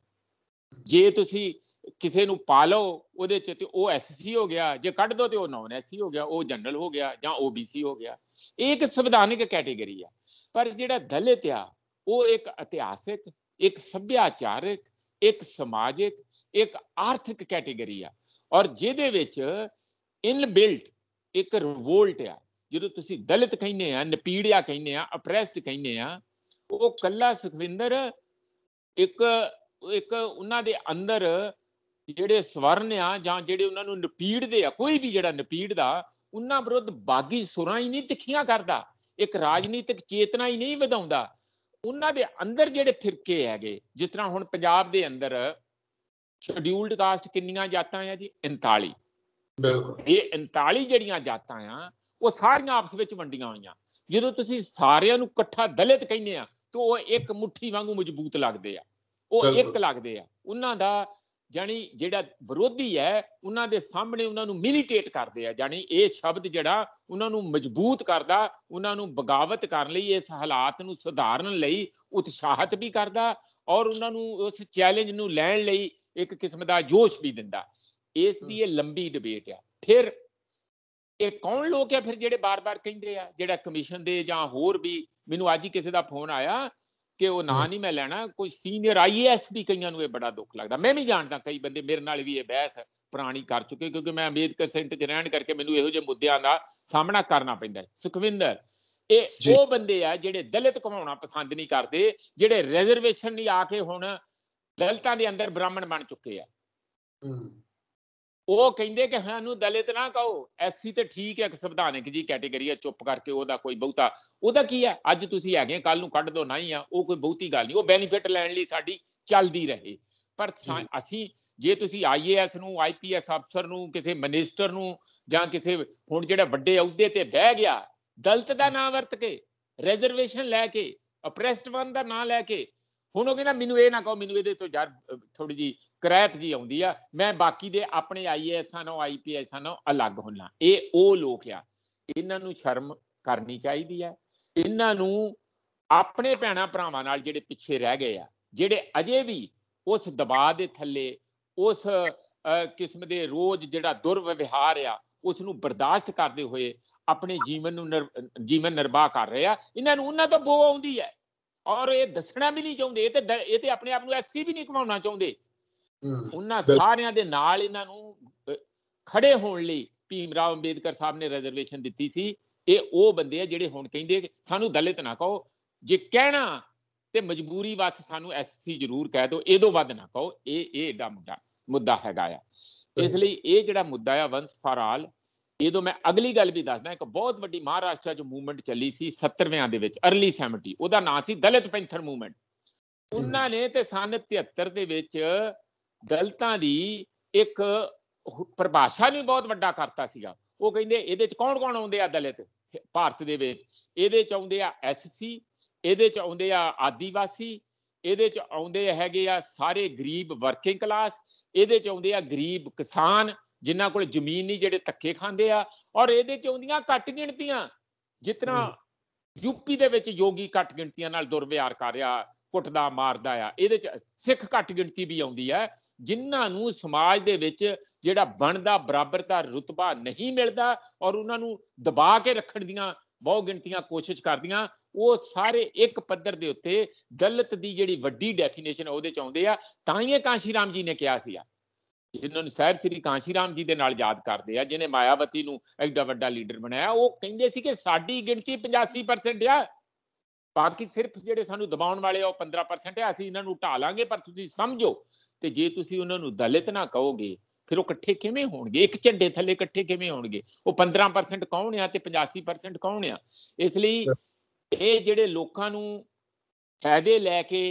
ਜੇ ਤੁਸੀਂ ਕਿਸੇ ਨੂੰ ਪਾ ਲਓ ਉਹਦੇ ਚ ਤੇ ਉਹ ਐਸਸੀ ਹੋ ਗਿਆ ਜੇ ਕੱਢ ਦੋ ਤੇ ਉਹ ਨੌਨ ਐਸਸੀ ਹੋ ਗਿਆ ਉਹ ਜਨਰਲ ਹੋ ਗਿਆ ਜਾਂ ਓਬੀਸੀ ਹੋ ਗਿਆ ਇਹ ਇੱਕ ਸੰਵਿਧਾਨਿਕ ਕੈਟਾਗਰੀ ਆ ਪਰ ਜਿਹੜਾ ਦਲਿਤ ਆ ਉਹ ਇੱਕ ਇਤਿਹਾਸਿਕ ਇੱਕ ਸੱਭਿਆਚਾਰਕ ਇੱਕ ਸਮਾਜਿਕ ਇੱਕ ਆਰਥਿਕ ਕੈਟਾਗਰੀ ਆ ਔਰ ਜਿਹਦੇ ਵਿੱਚ ਇਨਬਿਲਟ ਇੱਕ ਰਿਵੋਲਟ ਆ ਜਦੋਂ ਤੁਸੀਂ ਦਲਿਤ ਕਹਿੰਦੇ ਆ ਨਪੀੜਿਆ ਕਹਿੰਦੇ ਆ ਅਪਰੈਸਡ ਕਹਿੰਦੇ ਆ ਉਹ ਕੱਲਾ ਸੁਖਵਿੰਦਰ ਇੱਕ ਇੱਕ ਉਹਨਾਂ ਦੇ ਅੰਦਰ ਜਿਹੜੇ ਸਵਰਨ ਆ ਜਾਂ ਜਿਹੜੇ ਉਹਨਾਂ ਨੂੰ ਨਪੀੜਦੇ ਆ ਕੋਈ ਵੀ ਜਿਹੜਾ ਨਪੀੜਦਾ ਉਹਨਾਂ ਵਿਰੁੱਧ ਬਾਗੀ ਸੁਰਾਂ ਹੀ ਨਹੀਂ ਤਿੱਖੀਆਂ ਕਰਦਾ ਇੱਕ ਰਾਜਨੀਤਿਕ ਚੇਤਨਾ ਹੀ ਨਹੀਂ ਵਧਾਉਂਦਾ ਉਹਨਾਂ ਦੇ ਅੰਦਰ ਜਿਹੜੇ ਫਿਰਕੇ ਹੈਗੇ ਜਿਸ ਤਰ੍ਹਾਂ ਹੁਣ ਪੰਜਾਬ ਦੇ ਅੰਦਰ ਸ਼ਡਿਊਲਡ ਕਾਸਟ ਕਿੰਨੀਆਂ ਜਾਤਾਂ ਆ ਜੀ ਬਿਲਕੁਲ ਇਹ 39 ਜਿਹੜੀਆਂ ਜਾਤਾਂ ਆ ਉਹ ਸਾਰੀਆਂ ਆਪਸ ਵਿੱਚ ਵੰਡੀਆਂ ਹੋਈਆਂ ਜਦੋਂ ਤੁਸੀਂ ਸਾਰਿਆਂ ਨੂੰ ਇਕੱਠਾ ਦਲਿਤ ਕਹਿੰਦੇ ਆ ਤਾਂ ਉਹ ਇੱਕ ਮੁਠੀ ਵਾਂਗੂ ਮਜ਼ਬੂਤ ਲੱਗਦੇ ਆ ਉਹ ਇੱਕ ਲੱਗਦੇ ਆ ਉਹਨਾਂ ਦਾ ਜਾਨੀ ਜਿਹੜਾ ਵਿਰੋਧੀ ਹੈ ਉਹਨਾਂ ਦੇ ਸਾਹਮਣੇ ਉਹਨਾਂ ਨੂੰ ਮਿਲੀਟੇਟ ਕਰਦੇ ਆ ਜਾਨੀ ਇਹ ਸ਼ਬਦ ਜਿਹੜਾ ਉਹਨਾਂ ਨੂੰ ਮਜ਼ਬੂਤ ਕਰਦਾ ਉਹਨਾਂ ਨੂੰ ਬਗਾਵਤ ਕਰਨ ਲਈ ਇਸ ਹਾਲਾਤ ਨੂੰ ਸੁਧਾਰਨ ਲਈ ਉਤਸ਼ਾਹਤ ਵੀ ਕਰਦਾ ਔਰ ਉਹਨਾਂ ਨੂੰ ਉਸ ਚੈਲੰਜ ਨੂੰ ਲੈਣ ਲਈ ਇੱਕ ਕਿਸਮ ਦਾ ਜੋਸ਼ ਵੀ ਦਿੰਦਾ ਇਸ ਦੀ ਇਹ ਲੰਬੀ ਡਿਬੇਟ ਆ ਫਿਰ ਇਹ ਕੌਣ ਲੋਕ ਆ ਫਿਰ ਜਿਹੜੇ ਬਾਰ-ਬਾਰ ਕਹਿੰਦੇ ਆ ਜਿਹੜਾ ਕਮਿਸ਼ਨ ਦੇ ਜਾਂ ਹੋਰ ਵੀ ਮੈਨੂੰ ਅੱਜ ਹੀ ਕਿਸੇ ਦਾ ਫੋਨ ਆਇਆ ਕਿ ਉਹ ਨਾਂ ਨਹੀਂ ਮੈਂ ਲੈਣਾ ਕੋਈ ਸੀਨੀਅਰ ਆਈਐਸ ਵੀ ਕਈਆਂ ਨੂੰ ਇਹ ਬੜਾ ਦੁੱਖ ਲੱਗਦਾ ਮੈਂ ਵੀ ਜਾਣਦਾ ਕਈ ਬੰਦੇ ਮੇਰੇ ਨਾਲ ਵੀ ਇਹ ਬਹਿਸ ਪੁਰਾਣੀ ਕਰ ਚੁੱਕੇ ਕਿਉਂਕਿ ਮੈਂ ਅੰਬੇਦਕਰ ਸੈਂਟਰ 'ਚ ਰਹਿਣ ਕਰਕੇ ਮੈਨੂੰ ਇਹੋ ਜਿਹੇ ਮੁੱਦਿਆਂ ਦਾ ਸਾਹਮਣਾ ਕਰਨਾ ਪੈਂਦਾ ਹੈ ਸੁਖਵਿੰਦਰ ਇਹ ਉਹ ਬੰਦੇ ਆ ਜਿਹੜੇ ਦਲਿਤ ਕਮਾਉਣਾ ਪਸੰਦ ਨਹੀਂ ਕਰਦੇ ਜਿਹੜੇ ਰਿਜ਼ਰਵੇਸ਼ਨ ਨਹੀਂ ਆ ਕੇ ਹੁਣ ਦਲਤਾਂ ਦੇ ਅੰਦਰ ਬ੍ਰਾਹਮਣ ਬਣ ਚੁੱਕੇ ਆ ਉਹ ਕਹਿੰਦੇ ਕਿ ਸਾਨੂੰ ਦਲਿਤ ਨਾ ਕਹੋ ਐਸਸੀ ਤੇ ਠੀਕ ਹੈ ਇੱਕ ਸੰਵਿਧਾਨਿਕ ਜੀ ਕੈਟਾਗਰੀ ਹੈ ਚੁੱਪ ਕਰਕੇ ਉਹਦਾ ਕੋਈ ਬਹੁਤਾ ਉਹਦਾ ਕੀ ਹੈ ਅੱਜ ਤੁਸੀਂ ਹੈਗੇ ਕੱਲ ਨੂੰ ਕੱਢ ਦੋ ਨਹੀਂ ਆ ਉਹ ਕੋਈ ਬਹੁਤੀ ਗੱਲ ਨਹੀਂ ਉਹ ਬੈਨੀਫਿਟ ਲੈਣ ਲਈ ਸਾਡੀ ਚੱਲਦੀ ਰਹੇ ਪਰ ਅਸੀਂ ਜੇ ਤੁਸੀਂ ਆਈਏਐਸ ਨੂੰ ਆਈਪੀਐਸ ਅਫਸਰ ਨੂੰ ਕਿਸੇ ਮਨਿਸਟਰ ਨੂੰ ਜਾਂ ਕਿਸੇ ਹੁਣ ਜਿਹੜਾ ਵੱਡੇ ਅਹੁਦੇ ਤੇ ਬਹਿ ਗਿਆ ਦਲਤ ਦਾ ਨਾਂ ਵਰਤ ਕੇ ਰਿਜ਼ਰਵੇਸ਼ਨ ਲੈ ਕੇ ਅਪਰੈਸਡ ਵਨ ਦਾ ਨਾਂ ਲੈ ਕੇ ਹੁਣ ਉਹ ਕਹਿੰਦਾ ਮੈਨੂੰ ਇਹ ਨਾ ਕਹੋ ਮੈਨੂੰ ਇਹਦੇ ਤੋਂ ਯਾਰ ਥੋੜੀ ਜੀ ਕਰੈਤ ਜੀ ਆਉਂਦੀ ਆ ਮੈਂ ਬਾਕੀ ਦੇ ਆਪਣੇ ਆਈਐਸਾਂ ਨਾਲ ਆਈਪੀਐਸਾਂ ਨਾਲ ਅਲੱਗ ਹੁੰਨਾ ਇਹ ਉਹ ਲੋਕ ਆ ਇਹਨਾਂ ਨੂੰ ਸ਼ਰਮ ਕਰਨੀ ਚਾਹੀਦੀ ਆ ਇਹਨਾਂ ਨੂੰ ਆਪਣੇ ਭੈਣਾ ਭਰਾਵਾਂ ਨਾਲ ਜਿਹੜੇ ਪਿੱਛੇ ਰਹਿ ਗਏ ਆ ਜਿਹੜੇ ਅਜੇ ਵੀ ਉਸ ਦਬਾਅ ਦੇ ਥੱਲੇ ਉਸ ਕਿਸਮ ਦੇ ਰੋਜ਼ ਜਿਹੜਾ ਦੁਰਵਿਵਹਾਰ ਆ ਉਸ ਨੂੰ ਬਰਦਾਸ਼ਤ ਕਰਦੇ ਹੋਏ ਆਪਣੇ ਜੀਵਨ ਨੂੰ ਜੀਵਨ ਨਿਰਵਾਹ ਕਰ ਰਹੇ ਆ ਇਹਨਾਂ ਨੂੰ ਉਹਨਾਂ ਤੋਂ ਬੋ ਆਉਂਦੀ ਹੈ ਔਰ ਇਹ ਦੱਸਣਾ ਵੀ ਨਹੀਂ ਚਾਹੁੰਦੇ ਇਹ ਤੇ ਇਹ ਤੇ ਆਪਣੇ ਆਪ ਨੂੰ ਐਸੀ ਵੀ ਨਹੀਂ ਕਮਾਉਣਾ ਚਾਹੁੰਦੇ ਉਹਨਾਂ ਸਾਰਿਆਂ ਦੇ ਨਾਲ ਇਹਨਾਂ ਨੂੰ ਖੜੇ ਹੋਣ ਲਈ ਭੀਮ ਰਾਵ ਅੰਬੇਦਕਰ ਸਾਹਿਬ ਨੇ ਰਿਜ਼ਰਵੇਸ਼ਨ ਦਿੱਤੀ ਸੀ ਇਹ ਉਹ ਬੰਦੇ ਆ ਜਿਹੜੇ ਹੁਣ ਕਹਿੰਦੇ ਸਾਨੂੰ ਦਲਿਤ ਨਾ ਕਹੋ ਜੇ ਕਹਿਣਾ ਤੇ ਮਜਬੂਰੀ ਵਾਸ ਸਾਨੂੰ ਐਸਸੀ ਜ਼ਰੂਰ ਕਹਿ ਦਿਓ ਇਹਦੋਂ ਵੱਧ ਨਾ ਕਹੋ ਇਹ ਇਹ ਏਡਾ ਮੁੱਦਾ ਮੁੱਦਾ ਹੈਗਾ ਆ ਇਸ ਲਈ ਇਹ ਜਿਹੜਾ ਮੁੱਦਾ ਆ ਵੰਸ ਫਾਰ ਆਲ ਇਹਦੋਂ ਮੈਂ ਅਗਲੀ ਗੱਲ ਵੀ ਦੱਸਦਾ ਇੱਕ ਬਹੁਤ ਵੱਡੀ ਮਹਾਰਾਸ਼ਟਰ ਚ ਮੂਵਮੈਂਟ ਚੱਲੀ ਸੀ 70ਵਿਆਂ ਦੇ ਵਿੱਚ ਅਰਲੀ 70 ਉਹਦਾ ਨਾਂ ਸੀ ਦਲਿਤ ਪੈਂਥਰ ਮੂਵਮੈਂਟ ਉਹਨਾਂ ਨੇ ਤੇ ਸਨ 73 ਦੇ ਵਿੱਚ ਦਲਤਾਂ ਦੀ ਇੱਕ ਪਰਿਭਾਸ਼ਾ ਨਹੀਂ ਬਹੁਤ ਵੱਡਾ ਕਰਤਾ ਸੀਗਾ ਉਹ ਕਹਿੰਦੇ ਇਹਦੇ ਚ ਕੌਣ-ਕੌਣ ਆਉਂਦੇ ਆ ਦਲਿਤ ਭਾਰਤ ਦੇ ਵਿੱਚ ਇਹਦੇ ਚ ਆਉਂਦੇ ਆ ਐਸਸੀ ਇਹਦੇ ਚ ਆਉਂਦੇ ਆ ਆਦੀਵਾਸੀ ਇਹਦੇ ਚ ਆਉਂਦੇ ਹੈਗੇ ਆ ਸਾਰੇ ਗਰੀਬ ਵਰਕਿੰਗ ਕਲਾਸ ਇਹਦੇ ਚ ਆਉਂਦੇ ਆ ਗਰੀਬ ਕਿਸਾਨ ਜਿਨ੍ਹਾਂ ਕੋਲ ਜ਼ਮੀਨ ਨਹੀਂ ਜਿਹੜੇ ਧੱਕੇ ਖਾਂਦੇ ਆ ਔਰ ਇਹਦੇ ਚ ਆਉਂਦੀਆਂ ਘੱਟ ਗਿਣਤੀਆਂ ਜਿਤਨਾ ਯੂਪੀ ਦੇ ਵਿੱਚ ਯੋਗੀ ਘੱਟ ਗਿਣਤੀਆਂ ਨਾਲ ਦੁਰਵਿਹਾਰ ਕਰ ਰਿਹਾ ਕੁੱਟਦਾ ਮਾਰਦਾ ਆ ਇਹਦੇ ਚ ਸਿੱਖ ਘੱਟ ਗਿਣਤੀ ਵੀ ਆਉਂਦੀ ਹੈ ਜਿਨ੍ਹਾਂ ਨੂੰ ਸਮਾਜ ਦੇ ਵਿੱਚ ਜਿਹੜਾ ਬਣਦਾ ਬਰਾਬਰ ਦਾ ਰੁਤਬਾ ਨਹੀਂ ਮਿਲਦਾ ਔਰ ਉਹਨਾਂ ਨੂੰ ਦਬਾ ਕੇ ਰੱਖਣ ਦੀਆਂ ਬਹੁ ਗਿਣਤੀਆਂ ਕੋਸ਼ਿਸ਼ ਕਰਦੀਆਂ ਉਹ ਸਾਰੇ ਇੱਕ ਪੱਧਰ ਦੇ ਉੱਤੇ ਦਲਿਤ ਦੀ ਜਿਹੜੀ ਵੱਡੀ ਡੈਫੀਨੇਸ਼ਨ ਉਹਦੇ ਚ ਆਉਂਦੇ ਆ ਤਾਂ ਹੀ ਕਾਂਸ਼ੀ ਰਾਮ ਜੀ ਨੇ ਕਿਹਾ ਸੀ ਆ ਜਿਨ੍ਹਾਂ ਨੂੰ ਸਾਹਿਬ ਸ੍ਰੀ ਕਾਂਸ਼ੀ ਰਾਮ ਜੀ ਦੇ ਨਾਲ ਯਾਦ ਕਰਦੇ ਆ ਜਿਨੇ ਮਾਇਆਵਤੀ ਨੂੰ ਐਡਾ ਵੱਡਾ ਲੀਡਰ ਬਣਾਇਆ ਉਹ ਕਹਿੰਦੇ ਸੀ ਕਿ ਸਾਡੀ ਗਿਣਤੀ 85% ਆ ਬਾਕੀ ਸਿਰਫ ਜਿਹੜੇ ਸਾਨੂੰ ਦਬਾਉਣ ਵਾਲੇ ਆ ਉਹ 15% ਆ ਅਸੀਂ ਇਹਨਾਂ ਨੂੰ ਢਾ ਲਾਂਗੇ ਪਰ ਤੁਸੀਂ ਸਮਝੋ ਤੇ ਜੇ ਤੁਸੀਂ ਉਹਨਾਂ ਨੂੰ ਦਲਿਤ ਨਾ ਕਹੋਗੇ ਫਿਰ ਉਹ ਇਕੱਠੇ ਕਿਵੇਂ ਹੋਣਗੇ ਇੱਕ ਝੰਡੇ ਥੱਲੇ ਇਕੱਠੇ ਕਿਵੇਂ ਹੋਣਗੇ ਉਹ 15% ਕੌਣ ਆ ਤੇ 85% ਕੌਣ ਆ ਇਸ ਲਈ ਇਹ ਜਿਹੜੇ ਲੋਕਾਂ ਨੂੰ ਫਾਇਦੇ ਲੈ ਕੇ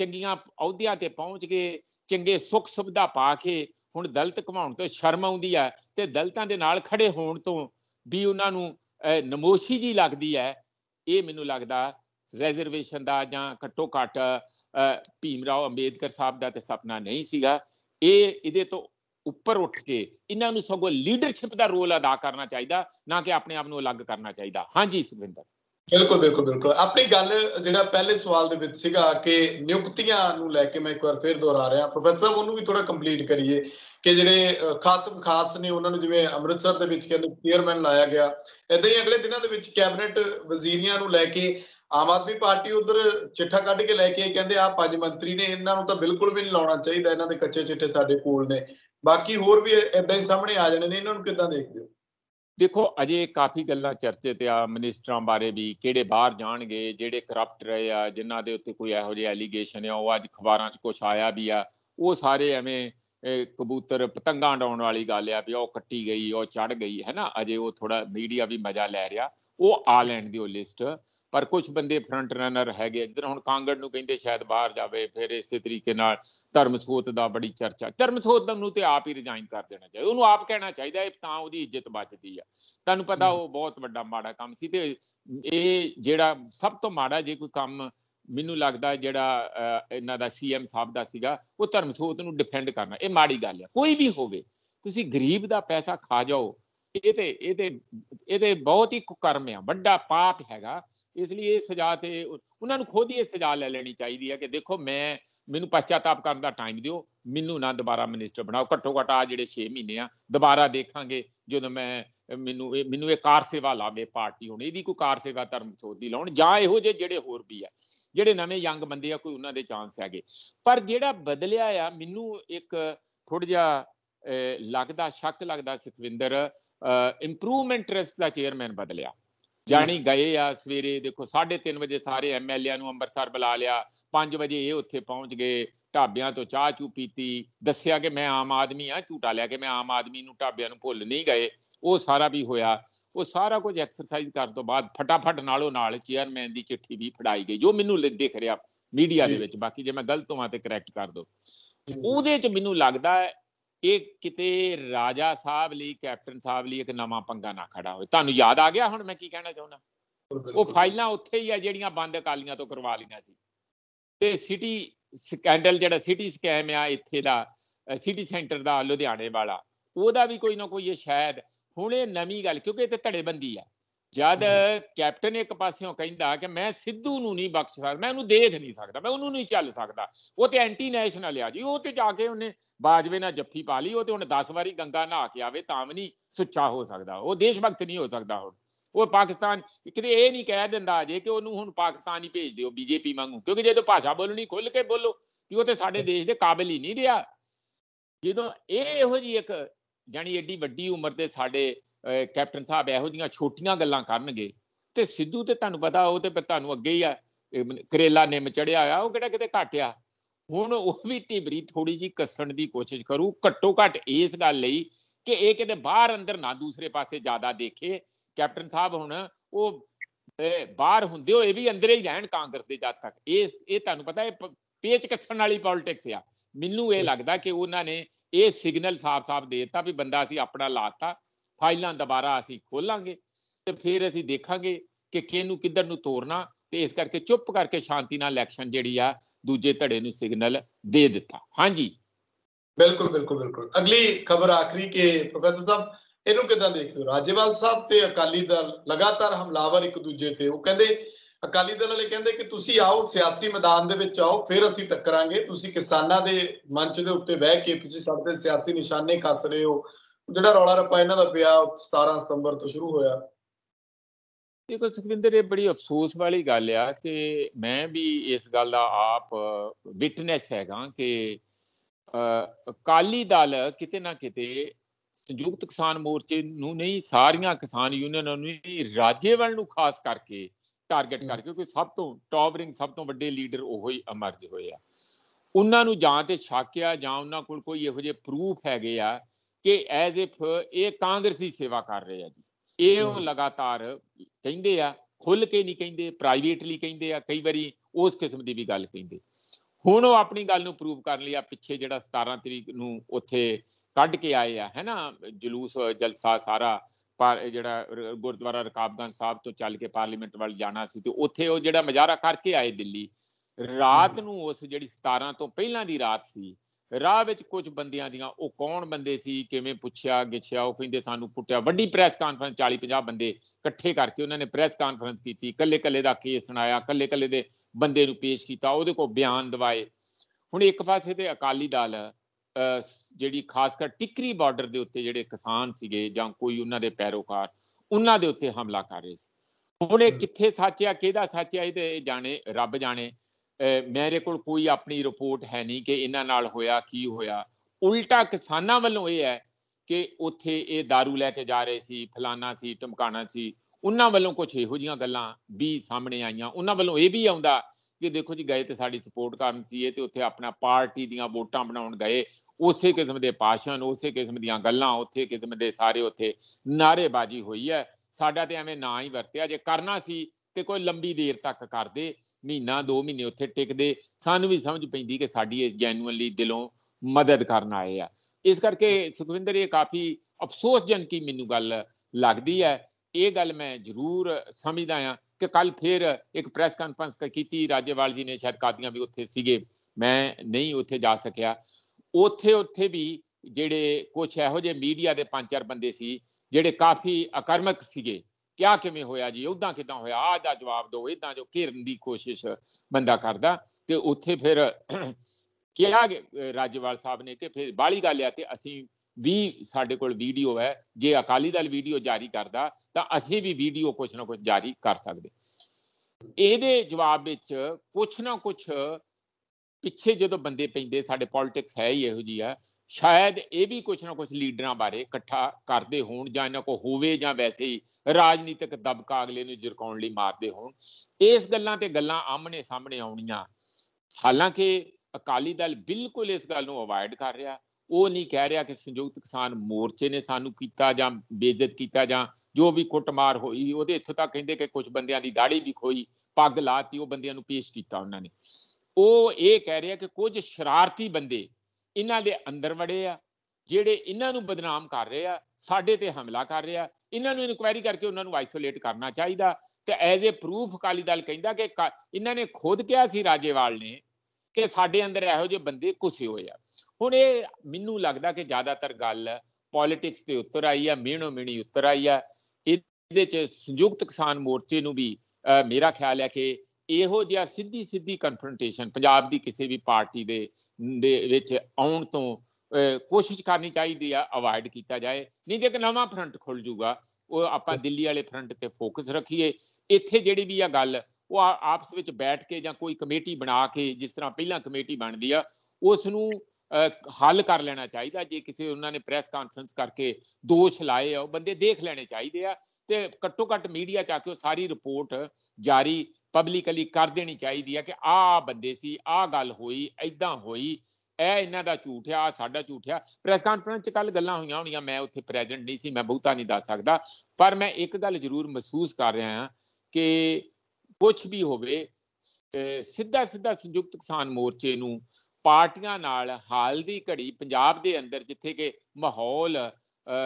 ਚੰਗੀਆਂ ਅਹੁਦਿਆਂ ਤੇ ਪਹੁੰਚ ਕੇ ਚੰਗੇ ਸੁੱਖ ਸੁਵਿਧਾ ਪਾ ਕੇ ਹੁਣ ਦਲਤ ਕਮਾਉਣ ਤੋਂ ਸ਼ਰਮ ਆਉਂਦੀ ਆ ਤੇ ਦਲਤਾਂ ਦੇ ਨਾਲ ਖੜੇ ਹੋਣ ਤੋਂ ਵੀ ਉਹਨਾਂ ਨੂੰ ਨਮੋਸ਼ੀ ਜੀ ਲੱਗਦੀ ਹੈ ਇਹ ਮੈਨੂੰ ਲੱਗਦਾ ਰਿਜ਼ਰਵੇਸ਼ਨ ਦਾ ਜਾਂ ਘੱਟੋ ਘੱਟ ਭੀਮਰਾਓ ਅੰਬੇਦਕਰ ਸਾਹਿਬ ਦਾ ਤੇ ਸੁਪਨਾ ਨਹੀਂ ਸੀਗਾ ਇਹ ਇਹਦੇ ਤੋਂ ਉੱਪਰ ਉੱਠ ਕੇ ਇਹਨਾਂ ਨੂੰ ਸਗੋਂ ਲੀਡਰਸ਼ਿਪ ਦਾ ਰੋਲ ਅਦਾ ਕਰਨਾ ਚਾਹੀਦਾ ਨਾ ਕਿ ਆਪਣੇ ਆਪ ਨੂੰ ਅਲੱਗ ਕਰਨਾ ਚਾਹੀਦਾ ਹਾਂਜੀ ਸੁਖਵਿੰਦਰ ਬਿਲਕੁਲ ਬਿਲਕੁਲ ਬਿਲਕੁਲ ਆਪਣੀ ਗੱਲ ਜਿਹੜਾ ਪਹਿਲੇ ਸਵਾਲ ਦੇ ਵਿੱਚ ਸੀਗਾ ਕਿ ਨਿਯੁਕਤੀਆਂ ਨੂੰ ਲੈ ਕੇ ਮੈਂ ਇੱਕ ਵਾਰ ਫੇਰ ਦੁਹਰਾ ਰਿਹਾ ਪ੍ਰੋਫੈਸਰ ਸਾਹਿਬ ਉਹਨੂੰ ਵੀ ਥੋੜਾ ਕੰਪਲੀਟ ਕਰੀਏ ਕਿ ਜਿਹੜੇ ਖਾਸ ਖਾਸ ਨੇ ਉਹਨਾਂ ਨੂੰ ਜਿਵੇਂ ਅੰਮ੍ਰਿਤਸਰ ਦੇ ਵਿੱਚ ਕਹਿੰਦੇ ਚੇਅਰਮੈਨ ਲਾਇਆ ਗਿਆ ਇਦਾਂ ਹੀ ਅਗਲੇ ਦਿਨਾਂ ਦੇ ਵਿੱਚ ਕੈਬਨਿਟ ਵਜ਼ੀਰੀਆਂ ਨੂੰ ਲੈ ਕੇ ਆਮ ਆਦਮੀ ਪਾਰਟੀ ਉਧਰ ਚਿੱਠਾ ਕੱਢ ਕੇ ਲੈ ਕੇ ਕਹਿੰਦੇ ਆ ਪੰਜ ਮੰਤਰੀ ਨੇ ਇਹਨਾਂ ਨੂੰ ਤਾਂ ਬਿਲਕੁਲ ਵੀ ਨਹੀਂ ਲਾਉਣਾ ਚਾਹੀਦਾ ਇਹਨਾਂ ਦੇ ਕੱਚੇ ਚਿੱਠੇ ਸਾਡੇ ਕੋਲ ਨੇ ਬਾਕੀ ਹੋਰ ਵੀ ਇਦਾਂ ਹੀ ਸਾਹਮਣੇ ਆ ਜਾਣੇ ਨੇ ਇਹਨਾਂ ਨੂੰ ਕਿੱਦਾਂ ਦੇਖਦੇ ਹੋ ਦੇਖੋ ਅਜੇ ਕਾਫੀ ਗੱਲਾਂ ਚਰਚੇ ਤੇ ਆ ਮਿਨਿਸਟਰਾਂ ਬਾਰੇ ਵੀ ਕਿਹੜੇ ਬਾਹਰ ਜਾਣਗੇ ਜਿਹੜੇ ਕਰਪਟ ਰਹੇ ਆ ਜਿਨ੍ਹਾਂ ਦੇ ਉੱਤੇ ਕੋਈ ਇਹੋ ਜਿਹੇ ਐਲੀਗੇਸ਼ਨ ਆ ਉਹ ਅੱਜ ਖਬਰਾਂ 'ਚ ਕੁਝ ਆਇਆ ਵੀ ਆ ਉਹ ਸਾਰੇ ਐਵੇਂ ਕਬੂਤਰ ਪਤੰਗਾਂ ਡਾਉਣ ਵਾਲੀ ਗੱਲ ਆ ਵੀ ਉਹ ਕੱਟੀ ਗਈ ਉਹ ਚੜ ਗਈ ਹੈ ਨਾ ਅਜੇ ਉਹ ਥੋੜਾ ਮੀਡੀਆ ਵੀ ਮਜ਼ਾ ਲੈ ਰਿਹਾ ਉਹ ਆ ਲੈਣ ਉਹ ਲਿਸਟ ਪਰ ਕੁਝ ਬੰਦੇ ਫਰੰਟ ਰਨਰ ਹੈਗੇ ਜਿੱਦਾਂ ਹੁਣ ਕਾਂਗੜ ਨੂੰ ਕਹਿੰਦੇ ਸ਼ਾਇਦ ਬਾਹਰ ਜਾਵੇ ਫਿਰ ਇਸੇ ਤਰੀਕੇ ਨਾਲ ਧਰਮਸੋਤ ਦਾ ਬੜੀ ਚਰਚਾ ਧਰਮਸੋਤ ਨੂੰ ਤੇ ਆਪ ਹੀ ਰਿਜ਼ਾਈਨ ਕਰ ਦੇਣਾ ਚਾਹੀਦਾ ਉਹਨੂੰ ਆਪ ਕਹਿਣਾ ਚਾਹੀਦਾ ਇਹ ਤਾਂ ਉਹਦੀ ਇੱਜ਼ਤ ਬਚਦੀ ਆ ਤੁਹਾਨੂੰ ਪਤਾ ਉਹ ਬਹੁਤ ਵੱਡਾ ਮਾੜਾ ਕੰਮ ਸੀ ਤੇ ਇਹ ਜਿਹੜਾ ਸਭ ਤੋਂ ਮਾੜਾ ਜੇ ਕੋਈ ਕੰਮ ਮੈਨੂੰ ਲੱਗਦਾ ਜਿਹੜਾ ਇਹਨਾਂ ਦਾ ਸੀਐਮ ਸਾਹਿਬ ਦਾ ਸੀਗਾ ਉਹ ਧਰਮਸੋਤ ਨੂੰ ਡਿਫੈਂਡ ਕਰਨਾ ਇਹ ਮਾੜੀ ਗੱਲ ਆ ਕੋਈ ਵੀ ਹੋਵੇ ਤੁਸੀਂ ਗਰੀਬ ਦਾ ਪੈਸਾ ਖਾ ਜਾਓ ਇਹ ਤੇ ਇਹ ਤੇ ਇਹ ਤੇ ਬਹੁਤ ਹੀ ਕੁਕਰਮ ਆ ਵੱਡਾ ਪਾਪ ਹੈਗਾ ਇਸ ਲਈ ਇਹ ਸਜ਼ਾ ਤੇ ਉਹਨਾਂ ਨੂੰ ਖੁਦ ਹੀ ਇਹ ਸਜ਼ਾ ਲੈ ਲੈਣੀ ਚਾਹੀਦੀ ਹੈ ਕਿ ਦੇਖੋ ਮੈਂ ਮੈਨੂੰ ਪਛਤਾਪ ਕਰਨ ਦਾ ਟਾਈਮ ਦਿਓ ਮੈਨੂੰ ਨਾ ਦੁਬਾਰਾ ਮਿਨਿਸਟਰ ਬਣਾਓ ਘੱਟੋ ਘੱਟ ਆ ਜਿਹੜੇ 6 ਮਹੀਨੇ ਆ ਦੁਬਾਰਾ ਦੇਖਾਂਗੇ ਜਦੋਂ ਮੈਂ ਮੈਨੂੰ ਇਹ ਮੈਨੂੰ ਇਹ ਕਾਰ ਸੇਵਾ ਲਾਵੇ ਪਾਰਟੀ ਹੁਣ ਇਹਦੀ ਕੋਈ ਕਾਰ ਸੇਵਾ ਧਰਮ ਸੋਧੀ ਲਾਉਣ ਜਾਂ ਇਹੋ ਜਿਹੇ ਜਿਹੜੇ ਹੋਰ ਵੀ ਆ ਜਿਹੜੇ ਨਵੇਂ ਯੰਗ ਬੰਦੇ ਆ ਕੋਈ ਉਹਨਾਂ ਦੇ ਚਾਂਸ ਹੈਗੇ ਪਰ ਜਿਹੜਾ ਬਦਲਿਆ ਆ ਮੈਨੂੰ ਇੱਕ ਥੋੜਾ ਜਿਹਾ ਲੱਗਦਾ ਸ਼ੱਕ ਲੱਗਦਾ ਸਤਵਿੰਦਰ ਇੰਪਰੂਵਮੈਂਟ ਟਰਸਟ ਦਾ ਚੇਅਰਮੈਨ ਬਦਲਿਆ ਜਾਣੀ ਗਏ ਆ ਸਵੇਰੇ ਦੇਖੋ 3:30 ਵਜੇ ਸਾਰੇ ਐਮਐਲਏ ਨੂੰ ਅੰਮ੍ਰਿਤਸਰ ਬੁਲਾ ਲਿਆ 5 ਵਜੇ ਇਹ ਉੱਥੇ ਪਹੁੰਚ ਗਏ ਢਾਬਿਆਂ ਤੋਂ ਚਾਹ ਚੂ ਪੀਤੀ ਦੱਸਿਆ ਕਿ ਮੈਂ ਆਮ ਆਦਮੀ ਆ ਝੂਟਾ ਲਿਆ ਕਿ ਮੈਂ ਆਮ ਆਦਮੀ ਨੂੰ ਢਾਬਿਆਂ ਨੂੰ ਭੁੱਲ ਨਹੀਂ ਗਏ ਉਹ ਸਾਰਾ ਵੀ ਹੋਇਆ ਉਹ ਸਾਰਾ ਕੁਝ ਐਕਸਰਸਾਈਜ਼ ਕਰਨ ਤੋਂ ਬਾਅਦ ਫਟਾਫਟ ਨਾਲੋਂ ਨਾਲ ਚੇਅਰਮੈਨ ਦੀ ਚਿੱਠੀ ਵੀ ਫੜਾਈ ਗਈ ਜੋ ਮੈਨੂੰ ਦਿਖ ਰਿਹਾ ਮੀਡੀਆ ਦੇ ਵਿੱਚ ਬਾਕੀ ਜੇ ਮੈਂ ਗਲਤ ਹੋਵਾਂ ਤੇ ਕਰੈਕਟ ਕਰ ਦਿਓ ਉਹਦੇ ਚ ਮੈਨੂੰ ਲੱਗਦਾ ਹੈ ਇਹ ਕਿਤੇ ਰਾਜਾ ਸਾਹਿਬ ਲਈ ਕੈਪਟਨ ਸਾਹਿਬ ਲਈ ਇੱਕ ਨਵਾਂ ਪੰਗਾ ਨਾ ਖੜਾ ਹੋਵੇ ਤੁਹਾਨੂੰ ਯਾਦ ਆ ਗਿਆ ਹੁਣ ਮੈਂ ਕੀ ਕਹਿਣਾ ਚਾਹੁੰਦਾ ਉਹ ਫਾਈਲਾਂ ਉੱਥੇ ਹੀ ਆ ਜਿਹੜੀਆਂ ਬੰਦ ਅਕਾਲੀਆਂ ਤੋਂ ਕਰਵਾ ਲਈਆਂ ਸੀ ਤੇ ਸਿਟੀ ਸਕੈਂਡਲ ਜਿਹੜਾ ਸਿਟੀ ਸਕੈਮ ਆ ਇੱਥੇ ਦਾ ਸਿਟੀ ਸੈਂਟਰ ਦਾ ਲੁਧਿਆਣੇ ਵਾਲਾ ਉਹਦਾ ਵੀ ਕੋਈ ਨਾ ਕੋਈ ਇਹ ਸ਼ਾਇਦ ਹੁਣ ਇਹ ਨਵੀਂ ਗੱਲ ਕਿਉਂਕਿ ਇਹ ਤੇ ਧੜੇਬੰਦੀ ਆ ਜਦ ਕੈਪਟਨ ਇੱਕ ਪਾਸਿਓਂ ਕਹਿੰਦਾ ਕਿ ਮੈਂ ਸਿੱਧੂ ਨੂੰ ਨਹੀਂ ਬਖਸ਼ ਸਕਦਾ ਮੈਂ ਉਹਨੂੰ ਦੇਖ ਨਹੀਂ ਸਕਦਾ ਮੈਂ ਉਹਨੂੰ ਨਹੀਂ ਚੱਲ ਸਕਦਾ ਉਹ ਤੇ ਐਂਟੀ ਨੈਸ਼ਨਲ ਆ ਜੀ ਉਹ ਤੇ ਜਾ ਕੇ ਉਹਨੇ ਬਾਜਵੇ ਨਾਲ ਜੱਫੀ ਪਾ ਲਈ ਉਹ ਤੇ ਹੁਣ 10 ਵਾਰੀ ਗੰਗਾ ਨਹਾ ਕੇ ਆਵੇ ਤਾਂ ਵੀ ਨਹੀਂ ਸੁੱਚਾ ਹੋ ਸਕਦਾ ਉਹ ਦੇਸ਼ ਭਗਤ ਨਹੀਂ ਹੋ ਸਕਦਾ ਹੁਣ ਉਹ ਪਾਕਿਸਤਾਨ ਕਿਤੇ ਇਹ ਨਹੀਂ ਕਹਿ ਦਿੰਦਾ ਜੇ ਕਿ ਉਹਨੂੰ ਹੁਣ ਪਾਕਿਸਤਾਨ ਹੀ ਭੇਜ ਦਿਓ ਬੀਜੇਪੀ ਵਾਂਗੂ ਕਿਉਂਕਿ ਜੇ ਤੋ ਭਾਸ਼ਾ ਬੋਲਣੀ ਖੁੱਲ ਕੇ ਬੋਲੋ ਕਿ ਉਹ ਤੇ ਸਾਡੇ ਦੇਸ਼ ਦੇ ਕਾਬਿਲ ਹੀ ਨਹੀਂ ਰਿਹਾ ਜਦੋਂ ਇਹ ਇਹੋ ਜੀ ਇੱਕ ਜਾਨੀ ਏਡੀ ਵੱਡੀ ਉਮਰ ਦੇ ਸਾਡੇ ਕੈਪਟਨ ਸਾਹਿਬ ਇਹੋ ਜੀਆਂ ਛੋਟੀਆਂ ਗੱਲਾਂ ਕਰਨਗੇ ਤੇ ਸਿੱਧੂ ਤੇ ਤੁਹਾਨੂੰ ਪਤਾ ਉਹ ਤੇ ਫਿਰ ਤੁਹਾਨੂੰ ਅੱਗੇ ਹੀ ਆ ਕਰੇਲਾ ਨਿੰਮ ਚੜਿਆ ਆ ਉਹ ਕਿਹੜਾ ਕਿਤੇ ਘਟਿਆ ਹੁਣ ਉਹ ਵੀ ਟਿਬਰੀ ਥੋੜੀ ਜੀ ਕੱਸਣ ਦੀ ਕੋਸ਼ਿਸ਼ ਕਰੂ ਘੱਟੋ ਘੱਟ ਇਸ ਗੱਲ ਲਈ ਕਿ ਇਹ ਕਿਤੇ ਬਾਹਰ ਅੰਦਰ ਨਾ ਦੂਸਰੇ ਪਾਸੇ ਜ਼ਿਆਦਾ ਦੇਖੇ ਕੈਪਟਨ ਸਾਹਿਬ ਹੁਣ ਉਹ ਬਾਹਰ ਹੁੰਦੇ ਹੋਏ ਵੀ ਅੰਦਰੇ ਹੀ ਰਹਿਣ ਕਾਂਗਰਸ ਦੇ ਜਦ ਤੱਕ ਇਹ ਇਹ ਤੁਹਾਨੂੰ ਪਤਾ ਇਹ ਪੇਚ ਕੱਸਣ ਵਾਲੀ ਪੋਲਿਟਿਕਸ ਆ ਮੈਨੂੰ ਇਹ ਲੱਗਦਾ ਕਿ ਉਹਨਾਂ ਨੇ ਇਹ ਸਿਗਨਲ ਸਾਫ਼-ਸਾਫ਼ ਦੇ ਦਿੱਤਾ ਵੀ ਬੰਦਾ ਸੀ ਆਪਣਾ ਲਾਤਾ ਫਾਈਲਾਂ ਦੁਬਾਰਾ ਅਸੀਂ ਖੋਲਾਂਗੇ ਤੇ ਫਿਰ ਅਸੀਂ ਦੇਖਾਂਗੇ ਕਿ ਕਿਹਨੂੰ ਕਿੱਧਰ ਨੂੰ ਤੋਰਨਾ ਤੇ ਇਸ ਕਰਕੇ ਚੁੱਪ ਕਰਕੇ ਸ਼ਾਂਤੀ ਨਾਲ ਇਲੈਕਸ਼ਨ ਜਿਹੜੀ ਆ ਦੂਜੇ ਧੜੇ ਨੂੰ ਸਿਗਨਲ ਦੇ ਦਿੱਤਾ ਹਾਂਜੀ ਬਿਲਕੁਲ ਬਿਲਕੁਲ ਬਿਲਕੁਲ ਅਗਲੀ ਖਬਰ ਆਖਰੀ ਕਿ ਪ੍ਰੋਫੈਸਰ ਸਾਹਿਬ ਇਹਨੂੰ ਕਿਦਾਂ ਦੇਖਦੇ ਹੋ ਰਾਜੇਵਾਲ ਸਾਹਿਬ ਤੇ ਅਕਾਲੀ ਦਲ ਲਗਾਤਾਰ ਹਮਲਾਵਰ ਇੱਕ ਦੂਜੇ ਤੇ ਉਹ ਕਹਿੰਦੇ ਅਕਾਲੀ ਦਲ ਵਾਲੇ ਕਹਿੰਦੇ ਕਿ ਤੁਸੀਂ ਆਓ ਸਿਆਸੀ ਮੈਦਾਨ ਦੇ ਵਿੱਚ ਆਓ ਫਿਰ ਅਸੀਂ ਟੱਕਰਾਂਗੇ ਤੁਸੀਂ ਕਿਸਾਨਾਂ ਦੇ ਮੰਚ ਦੇ ਉੱਤੇ ਬਹਿ ਕੇ ਤੁਸੀਂ ਸਾਡੇ ਸਿਆਸੀ ਨਿਸ਼ਾਨੇ ਕੱਸ ਰਹੇ ਹੋ ਜਿਹੜਾ ਰੌਲਾ ਰੱਪਾ ਇਹਨਾਂ ਦਾ ਪਿਆ 17 ਸਤੰਬਰ ਤੋਂ ਸ਼ੁਰੂ ਹੋਇਆ ਦੇਖੋ ਸੁਖਵਿੰਦਰ ਇਹ ਬੜੀ ਅਫਸੋਸ ਵਾਲੀ ਗੱਲ ਆ ਕਿ ਮੈਂ ਵੀ ਇਸ ਗੱਲ ਦਾ ਆਪ ਵਿਟਨੈਸ ਹੈਗਾ ਕਿ ਕਾਲੀ ਦਲ ਕਿਤੇ ਨਾ ਕਿਤੇ ਸੰਯੁਕਤ ਕਿਸਾਨ ਮੋਰਚੇ ਨੂੰ ਨਹੀਂ ਸਾਰੀਆਂ ਕਿਸਾਨ ਯੂਨੀਅਨਾਂ ਨੂੰ ਨਹੀਂ ਰਾਜੇਵਾਲ ਨੂੰ ਖਾਸ ਕਰਕੇ ਟਾਰਗੇਟ ਕਰਕੇ ਕਿਉਂਕਿ ਸਭ ਤੋਂ ਰਿੰਗ ਸਭ ਤੋਂ ਵੱਡੇ ਲੀਡਰ ਉਹੋ ਹੀ ਅਮਰਜ ਹੋਏ ਆ ਉਹਨਾਂ ਨੂੰ ਜਾਂ ਤੇ ਸ਼ੱਕ ਆ ਜਾਂ ਉਹਨਾਂ ਕੋਲ ਕੋਈ ਇਹੋ ਜਿਹੇ ਪ੍ਰੂਫ ਹੈਗੇ ਆ ਕਿ ਐਜ਼ ਇਫ ਇਹ ਕਾਂਗਰਸ ਦੀ ਸੇਵਾ ਕਰ ਰਹੇ ਆ ਜੀ ਇਹ ਉਹ ਲਗਾਤਾਰ ਕਹਿੰਦੇ ਆ ਖੁੱਲ ਕੇ ਨਹੀਂ ਕਹਿੰਦੇ ਪ੍ਰਾਈਵੇਟਲੀ ਕਹਿੰਦੇ ਆ ਕਈ ਵਾਰੀ ਉਸ ਕਿਸਮ ਦੀ ਵੀ ਗੱਲ ਕਹਿੰਦੇ ਹੁਣ ਉਹ ਆਪਣੀ ਗੱਲ ਨੂੰ ਪ੍ਰੂਵ ਕਰਨ ਲਈ ਆ ਪਿੱਛੇ ਜਿਹੜਾ 17 ਤਰੀਕ ਨੂੰ ਉੱਥੇ ਕੱਢ ਕੇ ਆਏ ਆ ਹੈਨਾ ਜਲੂਸ ਜਲਸਾ ਸਾਰਾ ਪਰ ਜਿਹੜਾ ਗੁਰਦੁਆਰਾ ਰਕਾਬਗੰਜ ਸਾਹਿਬ ਤੋਂ ਚੱਲ ਕੇ ਪਾਰਲੀਮੈਂਟ ਵੱਲ ਜਾਣਾ ਸੀ ਤੇ ਉੱਥੇ ਉਹ ਜਿਹੜਾ ਮਜ਼ਾਰਾ ਕਰਕੇ ਆਏ ਦਿੱਲੀ ਰਾਤ ਨੂੰ ਉਸ ਜਿਹੜੀ 17 ਤੋਂ ਪਹਿਲਾਂ ਦੀ ਰਾਤ ਸੀ ਰਾਹ ਵਿੱਚ ਕੁਝ ਬੰਦਿਆਂ ਦੀਆਂ ਉਹ ਕੌਣ ਬੰਦੇ ਸੀ ਕਿਵੇਂ ਪੁੱਛਿਆ ਗਿਛਿਆ ਉਹ ਕਹਿੰਦੇ ਸਾਨੂੰ ਪੁੱਟਿਆ ਵੱਡੀ ਪ੍ਰੈਸ ਕਾਨਫਰੰਸ 40 50 ਬੰਦੇ ਇਕੱਠੇ ਕਰਕੇ ਉਹਨਾਂ ਨੇ ਪ੍ਰੈਸ ਕਾਨਫਰੰਸ ਕੀਤੀ ਕੱਲੇ ਕੱਲੇ ਦਾ ਕੇਸ ਸੁਣਾਇਆ ਕੱਲੇ ਕੱਲੇ ਦੇ ਬੰਦੇ ਨੂੰ ਪੇਸ਼ ਕੀਤਾ ਉਹਦੇ ਕੋਲ ਬਿਆਨ ਦਿਵਾਏ ਹੁਣ ਇੱਕ ਪਾਸੇ ਤੇ ਅਕਾਲੀ ਦਲ ਜਿਹੜੀ ਖਾਸ ਕਰ ਟਿਕਰੀ ਬਾਰਡਰ ਦੇ ਉੱਤੇ ਜਿਹੜੇ ਕਿਸਾਨ ਸੀਗੇ ਜਾਂ ਕੋਈ ਉਹਨਾਂ ਦੇ ਪੈਰੋਕਾਰ ਉਹਨਾਂ ਦੇ ਉੱਤੇ ਹਮਲਾ ਕਰ ਰਹੇ ਸੀ ਹੁਣ ਇਹ ਕਿੱਥੇ ਸੱਚ ਆ ਕਿਹਦਾ ਸੱਚ ਆ ਇਹ ਜਾਣੇ ਰੱਬ ਜਾਣੇ ਮੇਰੇ ਕੋਲ ਕੋਈ ਆਪਣੀ ਰਿਪੋਰਟ ਹੈ ਨਹੀਂ ਕਿ ਇਹਨਾਂ ਨਾਲ ਹੋਇਆ ਕੀ ਹੋਇਆ ਉਲਟਾ ਕਿਸਾਨਾਂ ਵੱਲੋਂ ਇਹ ਹੈ ਕਿ ਉੱਥੇ ਇਹ दारू ਲੈ ਕੇ ਜਾ ਰਹੇ ਸੀ ਫਲਾਣਾ ਸੀ ਟਮਕਾਣਾ ਸੀ ਉਹਨਾਂ ਵੱਲੋਂ ਕੁਝ ਇਹੋ ਜੀਆਂ ਗੱਲਾਂ ਵੀ ਸਾਹਮਣੇ ਆਈਆਂ ਉਹਨਾਂ ਵੱਲੋਂ ਇਹ ਵੀ ਆਉਂਦਾ ਕਿ ਦੇਖੋ ਜੀ ਗਏ ਤੇ ਸਾਡੀ ਸਪੋਰਟ ਕਰਨ ਸੀ ਇਹ ਤੇ ਉੱਥੇ ਆਪਣਾ ਪਾਰਟੀ ਦੀਆਂ ਵੋਟਾਂ ਬਣਾਉਣ ਗਏ ਉਸੇ ਕਿਸਮ ਦੇ ਪਾਸ਼ਨ ਉਸੇ ਕਿਸਮ ਦੀਆਂ ਗੱਲਾਂ ਉੱਥੇ ਕਿਸਮ ਦੇ ਸਾਰੇ ਉੱਥੇ ਨਾਰੇਬਾਜ਼ੀ ਹੋਈ ਹੈ ਸਾਡਾ ਤੇ ਐਵੇਂ ਨਾਂ ਹੀ ਵਰਤਿਆ ਜੇ ਕਰਨਾ ਸੀ ਤੇ ਕੋਈ ਲੰਬੀ ਦੇਰ ਤੱਕ ਕਰਦੇ ਮਹੀਨਾ 2 ਮਹੀਨੇ ਉੱਥੇ ਟਿਕਦੇ ਸਾਨੂੰ ਵੀ ਸਮਝ ਪੈਂਦੀ ਕਿ ਸਾਡੀ ਇਸ ਜੈਨੂਅਨਲੀ ਦਿਲੋਂ ਮਦਦ ਕਰਨ ਆਏ ਆ ਇਸ ਕਰਕੇ ਸੁਖਵਿੰਦਰ ਇਹ ਕਾਫੀ ਕੀ ਮੈਨੂੰ ਗੱਲ ਲੱਗਦੀ ਹੈ ਇਹ ਗੱਲ ਮੈਂ ਜ਼ਰੂਰ ਸਮਝਦਾ ਆ ਕਿ ਕੱਲ ਫੇਰ ਇੱਕ ਪ੍ਰੈਸ ਕਾਨਫਰੰਸ ਕੀਤੀ ਰਾਜੇਵਾਲ ਜੀ ਨੇ ਸ਼ਾਇਦ ਕਾਦੀਆਂ ਵੀ ਉੱਥੇ ਸੀਗੇ ਮੈਂ ਨਹੀਂ ਉੱਥੇ ਜਾ ਸਕਿਆ ਉੱਥੇ ਉੱਥੇ ਵੀ ਜਿਹੜੇ ਕੁਝ ਇਹੋ ਜਿਹੇ ਮੀਡੀਆ ਦੇ ਪੰਜ ਚਾਰ ਬੰਦੇ ਸੀ ਜਿਹੜੇ ਕਾਫੀ ਅਕਰਮਕ ਸੀਗੇ ਕਿਆ ਕਿਵੇਂ ਹੋਇਆ ਜੀ ਉਦਾਂ ਕਿਦਾਂ ਹੋਇਆ ਆ ਦਾ ਜਵਾਬ ਦੋ ਇਦਾਂ ਜੋ ਘੇਰਨ ਦੀ ਕੋਸ਼ਿਸ਼ ਬੰਦਾ ਕਰਦਾ ਤੇ ਉੱਥੇ ਫਿਰ ਕਿਹਾ ਰਾਜਵਾਲ ਸਾਹਿਬ ਨੇ ਕਿ ਫਿਰ ਬਾਲੀ ਗੱਲ ਆ ਤੇ ਅਸੀਂ ਵੀ ਸਾਡੇ ਕੋਲ ਵੀਡੀਓ ਹੈ ਜੇ ਅਕਾਲੀ ਦਲ ਵੀਡੀਓ ਜਾਰੀ ਕਰਦਾ ਤਾਂ ਅਸੀਂ ਵੀ ਵੀਡੀਓ ਕੁਛ ਨਾ ਕੁਛ ਜਾਰੀ ਕਰ ਸਕਦੇ ਇਹਦੇ ਜਵਾਬ ਵਿੱਚ ਕੁਛ ਨਾ ਕੁਛ ਪਿੱਛੇ ਜਦੋਂ ਬੰਦੇ ਪੈਂਦੇ ਸਾਡੇ ਪੋਲਿਟਿਕਸ ਹੈ ਹੀ ਇਹੋ ਜੀ ਆ ਸ਼ਾਇਦ ਇਹ ਵੀ ਕੁਝ ਨਾ ਕੁਝ ਲੀਡਰਾਂ ਬਾਰੇ ਇਕੱਠਾ ਕਰਦੇ ਹੋਣ ਜਾਂ ਇਹਨਾਂ ਕੋ ਹੋਵੇ ਜਾਂ ਵੈਸੇ ਹੀ ਰਾਜਨੀਤਿਕ ਦਬਕਾ ਅਗਲੇ ਨੂੰ ਜਰਕਾਉਣ ਲਈ ਮਾਰਦੇ ਹੋਣ ਇਸ ਗੱਲਾਂ ਤੇ ਗੱਲਾਂ ਆਮਣੇ ਸਾਹਮਣੇ ਆਉਣੀਆਂ ਹਾਲਾਂਕਿ ਅਕਾਲੀ ਦਲ ਬਿਲਕੁਲ ਇਸ ਗੱਲ ਨੂੰ ਅਵਾਇਡ ਕਰ ਰਿਹਾ ਉਹ ਨਹੀਂ ਕਹਿ ਰਿਹਾ ਕਿ ਸੰਯੁਕਤ ਕਿਸਾਨ ਮੋਰਚੇ ਨੇ ਸਾਨੂੰ ਕੀਤਾ ਜਾਂ ਬੇਇੱਜ਼ਤ ਕੀਤਾ ਜਾਂ ਜੋ ਵੀ ਕੁੱਟਮਾਰ ਹੋਈ ਉਹਦੇ ਇੱਥੋਂ ਤੱਕ ਕਹਿੰਦੇ ਕਿ ਕੁਝ ਬੰਦਿਆਂ ਦੀ ਦਾੜੀ ਵੀ ਖੋਈ ਪੱਗ ਲਾਤੀ ਉਹ ਬੰਦਿਆਂ ਨੂੰ ਪੇਸ਼ ਕੀਤਾ ਉਹਨਾਂ ਨੇ ਉਹ ਇਹ ਕਹਿ ਰਿਹਾ ਕਿ ਕੁਝ ਸ਼ਰਾਰਤੀ ਬੰਦੇ ਇਹਨਾਂ ਦੇ ਅੰਦਰ ਵੜੇ ਆ ਜਿਹੜੇ ਇਹਨਾਂ ਨੂੰ ਬਦਨਾਮ ਕਰ ਰਹੇ ਆ ਸਾਡੇ ਤੇ ਹਮਲਾ ਕਰ ਰਹੇ ਆ ਇਹਨਾਂ ਨੂੰ ਇਨਕੁਆਇਰੀ ਕਰਕੇ ਉਹਨਾਂ ਨੂੰ ਆਈਸੋਲੇਟ ਕਰਨਾ ਚਾਹੀਦਾ ਤੇ as a proof Akali Dal ਕਹਿੰਦਾ ਕਿ ਇਹਨਾਂ ਨੇ ਖੁਦ ਕਿਹਾ ਸੀ ਰਾਜੇਵਾਲ ਨੇ ਕਿ ਸਾਡੇ ਅੰਦਰ ਇਹੋ ਜਿਹੇ ਬੰਦੇ ਕੁਸੇ ਹੋਏ ਆ ਹੁਣ ਇਹ ਮੈਨੂੰ ਲੱਗਦਾ ਕਿ ਜ਼ਿਆਦਾਤਰ ਗੱਲ ਪੋਲਿਟਿਕਸ ਤੇ ਉੱਤਰ ਆਈ ਆ ਮੀਣੋ ਮੀਣੀ ਉੱਤਰ ਆਈ ਆ ਇਹਦੇ ਚ ਸੰਯੁਕਤ ਕਿਸਾਨ ਮੋਰਚੇ ਨੂੰ ਵੀ ਮੇਰਾ ਖਿਆਲ ਹੈ ਕਿ ਇਹੋ ਜਿਹਾ ਸਿੱਧੀ ਸਿੱਧੀ ਕਨਫਰੰਟੇਸ਼ਨ ਪੰਜਾਬ ਦੀ ਕਿਸੇ ਵੀ ਪਾਰਟੀ ਦੇ ਦੇ ਵਿੱਚ ਆਉਣ ਤੋਂ ਕੋਸ਼ਿਸ਼ ਕਰਨੀ ਚਾਹੀਦੀ ਆ ਅਵਾਇਡ ਕੀਤਾ ਜਾਏ ਨਹੀਂ ਜੇ ਕਿ ਨਵਾਂ ਫਰੰਟ ਖੁੱਲ ਜੂਗਾ ਉਹ ਆਪਾਂ ਦਿੱਲੀ ਵਾਲੇ ਫਰੰਟ ਤੇ ਫੋਕਸ ਰੱਖੀਏ ਇੱਥੇ ਜਿਹੜੀ ਵੀ ਆ ਗੱਲ ਉਹ ਆਪਸ ਵਿੱਚ ਬੈਠ ਕੇ ਜਾਂ ਕੋਈ ਕਮੇਟੀ ਬਣਾ ਕੇ ਜਿਸ ਤਰ੍ਹਾਂ ਪਹਿਲਾਂ ਕਮੇਟੀ ਬਣਦੀ ਆ ਉਸ ਨੂੰ ਹੱਲ ਕਰ ਲੈਣਾ ਚਾਹੀਦਾ ਜੇ ਕਿਸੇ ਉਹਨਾਂ ਨੇ ਪ੍ਰੈਸ ਕਾਨਫਰੰਸ ਕਰਕੇ ਦੋਸ਼ ਲਾਏ ਆ ਉਹ ਬੰਦੇ ਦੇਖ ਲੈਣੇ ਚਾਹੀਦੇ ਆ ਤੇ ਘੱਟੋ ਘੱਟ ਮੀਡੀਆ ਚ ਆ ਕੇ ਉਹ ਸਾਰੀ ਰਿਪੋਰਟ ਜਾਰੀ ਪਬਲਿਕਲੀ ਕਰ ਦੇਣੀ ਚਾਹੀਦੀ ਹੈ ਕਿ ਆਹ ਬੰਦੇ ਸੀ ਆਹ ਗੱਲ ਹੋਈ ਐਦਾਂ ਹੋਈ ਇਹ ਇਹਨਾਂ ਦਾ ਝੂਠ ਆ ਸਾਡਾ ਝੂਠ ਆ ਪ੍ਰੈਸ ਕਾਨਫਰੰਸ 'ਚ ਕੱਲ ਗੱਲਾਂ ਹੋਈਆਂ ਹੋਣੀਆਂ ਮੈਂ ਉੱਥੇ ਪ੍ਰੈਜ਼ੈਂਟ ਨਹੀਂ ਸੀ ਮੈਂ ਬਹੁਤਾ ਨਹੀਂ ਦੱਸ ਸਕਦਾ ਪਰ ਮੈਂ ਇੱਕ ਗੱਲ ਜ਼ਰੂਰ ਮਹਿਸੂਸ ਕਰ ਰਿਹਾ ਹਾਂ ਕਿ ਕੁਝ ਵੀ ਹੋਵੇ ਸਿੱਧਾ ਸਿੱਧਾ ਸੰਯੁਕਤ ਕਿਸਾਨ ਮੋਰਚੇ ਨੂੰ ਪਾਰਟੀਆਂ ਨਾਲ ਹਾਲ ਦੀ ਘੜੀ ਪੰਜਾਬ ਦੇ ਅੰਦਰ ਜਿੱਥੇ ਕਿ ਮਾਹੌਲ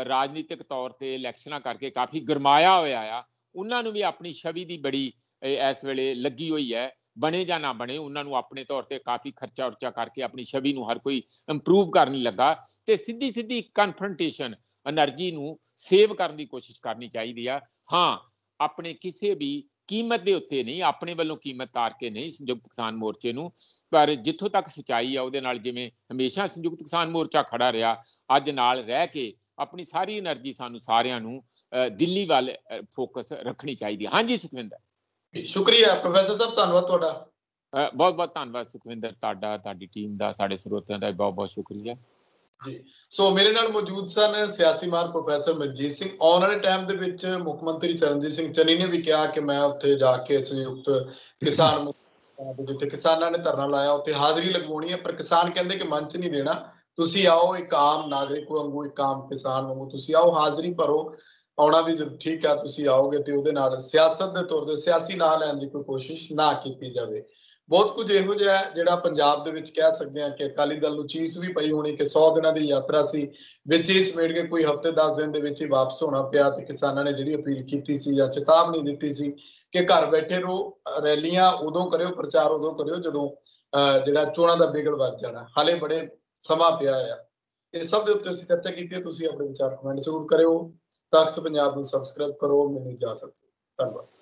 ਰਾਜਨੀਤਿਕ ਤੌਰ ਤੇ ਇਲੈਕਸ਼ਨਾਂ ਕਰਕੇ ਕਾਫੀ ਗਰਮਾਇਆ ਹੋਇਆ ਆ ਉਹਨਾਂ ਨੂੰ ਵੀ ਆਪਣੀ ਛਵੀ ਦੀ ਬੜੀ ਇਸ ਵੇਲੇ ਲੱਗੀ ਹੋਈ ਹੈ ਬਣੇ ਜਾਂ ਨਾ ਬਣੇ ਉਹਨਾਂ ਨੂੰ ਆਪਣੇ ਤੌਰ ਤੇ ਕਾਫੀ ਖਰਚਾ ਉਰਚਾ ਕਰਕੇ ਆਪਣੀ ਛਵੀ ਨੂੰ ਹਰ ਕੋਈ ਇੰਪਰੂਵ ਕਰਨ ਲੱਗਾ ਤੇ ਸਿੱਧੀ ਸਿੱਧੀ ਕਨਫਰੰਟੇਸ਼ਨ એનર્ਜੀ ਨੂੰ ਸੇਵ ਕਰਨ ਦੀ ਕੋਸ਼ਿਸ਼ ਕਰਨੀ ਚਾਹੀਦੀ ਆ ਹਾਂ ਆਪਣੇ ਕਿਸੇ ਵੀ ਕੀਮਤ ਦੇ ਉੱਤੇ ਨਹੀਂ ਆਪਣੇ ਵੱਲੋਂ ਕੀਮਤ ਤਾਰ ਕੇ ਨਹੀਂ ਸੰਯੁਕਤ ਕਿਸਾਨ ਮੋਰਚੇ ਨੂੰ ਪਰ ਜਿੱਥੋਂ ਤੱਕ ਸਚਾਈ ਆ ਉਹਦੇ ਨਾਲ ਜਿਵੇਂ ਹਮੇਸ਼ਾ ਸੰਯੁਕਤ ਕਿਸਾਨ ਮੋਰਚਾ ਖੜਾ ਰਿਹਾ ਅੱਜ ਨਾਲ ਰਹਿ ਕੇ ਆਪਣੀ ਸਾਰੀ એનર્ਜੀ ਸਾਨੂੰ ਸਾਰਿਆਂ ਨੂੰ ਦਿੱਲੀ ਵੱਲ ਫੋਕਸ ਰੱਖਣੀ ਚਾਹੀਦੀ ਹਾਂਜੀ ਸੁਖਵਿੰਦਰ ਸ਼ੁਕਰੀਆ ਪ੍ਰੋਫੈਸਰ ਸਾਹਿਬ ਧੰਨਵਾਦ ਤੁਹਾਡਾ ਬਹੁਤ ਬਹੁਤ ਧੰਨਵਾਦ ਸੁਖਵਿੰਦਰ ਤੁਹਾਡਾ ਤੁਹਾਡੀ ਟੀਮ ਦਾ ਸਾਡੇ ਸਰੋਤਿਆਂ ਦਾ ਬਹੁਤ ਬਹੁਤ ਸ਼ੁਕਰੀਆ ਜੀ ਸੋ ਮੇਰੇ ਨਾਲ ਮੌਜੂਦ ਸਨ ਸਿਆਸੀ ਮਾਰ ਪ੍ਰੋਫੈਸਰ ਮਨਜੀਤ ਸਿੰਘ ਆਉਣ ਵਾਲੇ ਟਾਈਮ ਦੇ ਵਿੱਚ ਮੁੱਖ ਮੰਤਰੀ ਚਰਨਜੀਤ ਸਿੰਘ ਚੰਨੀ ਨੇ ਵੀ ਕਿਹਾ ਕਿ ਮੈਂ ਉੱਥੇ ਜਾ ਕੇ ਸੰਯੁਕਤ ਕਿਸਾਨ ਜਿੱਥੇ ਕਿਸਾਨਾਂ ਨੇ ਧਰਨਾ ਲਾਇਆ ਉੱਥੇ ਹਾਜ਼ਰੀ ਲਗਵਾਉਣੀ ਹੈ ਪਰ ਕਿਸਾਨ ਕਹਿੰਦੇ ਕਿ ਮੰਚ ਨਹੀਂ ਦੇਣਾ ਤੁਸੀਂ ਆਓ ਇੱਕ ਆਮ ਨਾਗਰਿਕ ਵਾਂਗੂ ਇੱਕ ਆਮ ਕਿਸਾਨ ਵਾਂਗੂ ਤੁਸੀਂ ਆਓ ਹਾਜ਼ਰੀ ਭਰੋ ਆਉਣਾ ਵੀ ਠੀਕ ਆ ਤੁਸੀਂ ਆਓਗੇ ਤੇ ਉਹਦੇ ਨਾਲ ਸਿਆਸਤ ਦੇ ਤੌਰ ਤੇ ਸਿਆਸੀ ਨਾਂ ਲੈਣ ਦੀ ਕੋਈ ਕੋਸ਼ਿਸ਼ ਨਾ ਕੀਤੀ ਜਾਵੇ ਬਹੁਤ ਕੁਝ ਇਹੋ ਜਿਹਾ ਜਿਹੜਾ ਪੰਜਾਬ ਦੇ ਵਿੱਚ ਕਹਿ ਸਕਦੇ ਆ ਕਿ ਅਕਾਲੀ ਦਲ ਨੂੰ ਚੀਸ ਵੀ ਪਈ ਹੋਣੀ ਕਿ 100 ਦਿਨਾਂ ਦੀ ਯਾਤਰਾ ਸੀ ਵਿੱਚ ਹੀ ਮੇੜ ਕੇ ਕੋਈ ਹਫਤੇ 10 ਦਿਨ ਦੇ ਵਿੱਚ ਹੀ ਵਾਪਸ ਹੋਣਾ ਪਿਆ ਤੇ ਕਿਸਾਨਾਂ ਨੇ ਜਿਹੜੀ ਅਪੀਲ ਕੀਤੀ ਸੀ ਜਾਂ ਚੇਤਾਵਨੀ ਦਿੱਤੀ ਸੀ ਕਿ ਘਰ ਬੈਠੇ ਰੋ ਰੈਲੀਆਂ ਉਦੋਂ ਕਰਿਓ ਪ੍ਰਚਾਰ ਉਦੋਂ ਕਰਿਓ ਜਦੋਂ ਜਿਹੜਾ ਚੋਣਾਂ ਦਾ ਬਿਗੜ ਵੱਜ ਜਾਣਾ ਹਾਲੇ ਬੜੇ ਸਮਾਂ ਪਿਆ ਆ ਇਹ ਸਭ ਦੇ ਉੱਤੇ ਅਸੀਂ ਚਰਚਾ ਕੀਤੀ ਤੁਸੀਂ ਆਪਣੇ ਵਿਚਾਰ ਕਮੈਂਟ ਜ਼ਰੂਰ ਕਰਿਓ ਤਖਤ ਪੰਜਾਬ ਨੂੰ ਸਬਸਕ੍ਰਾਈਬ ਕਰੋ ਮੈਨੂੰ ਜਾ ਸਕਦੇ ਧੰਨਵਾਦ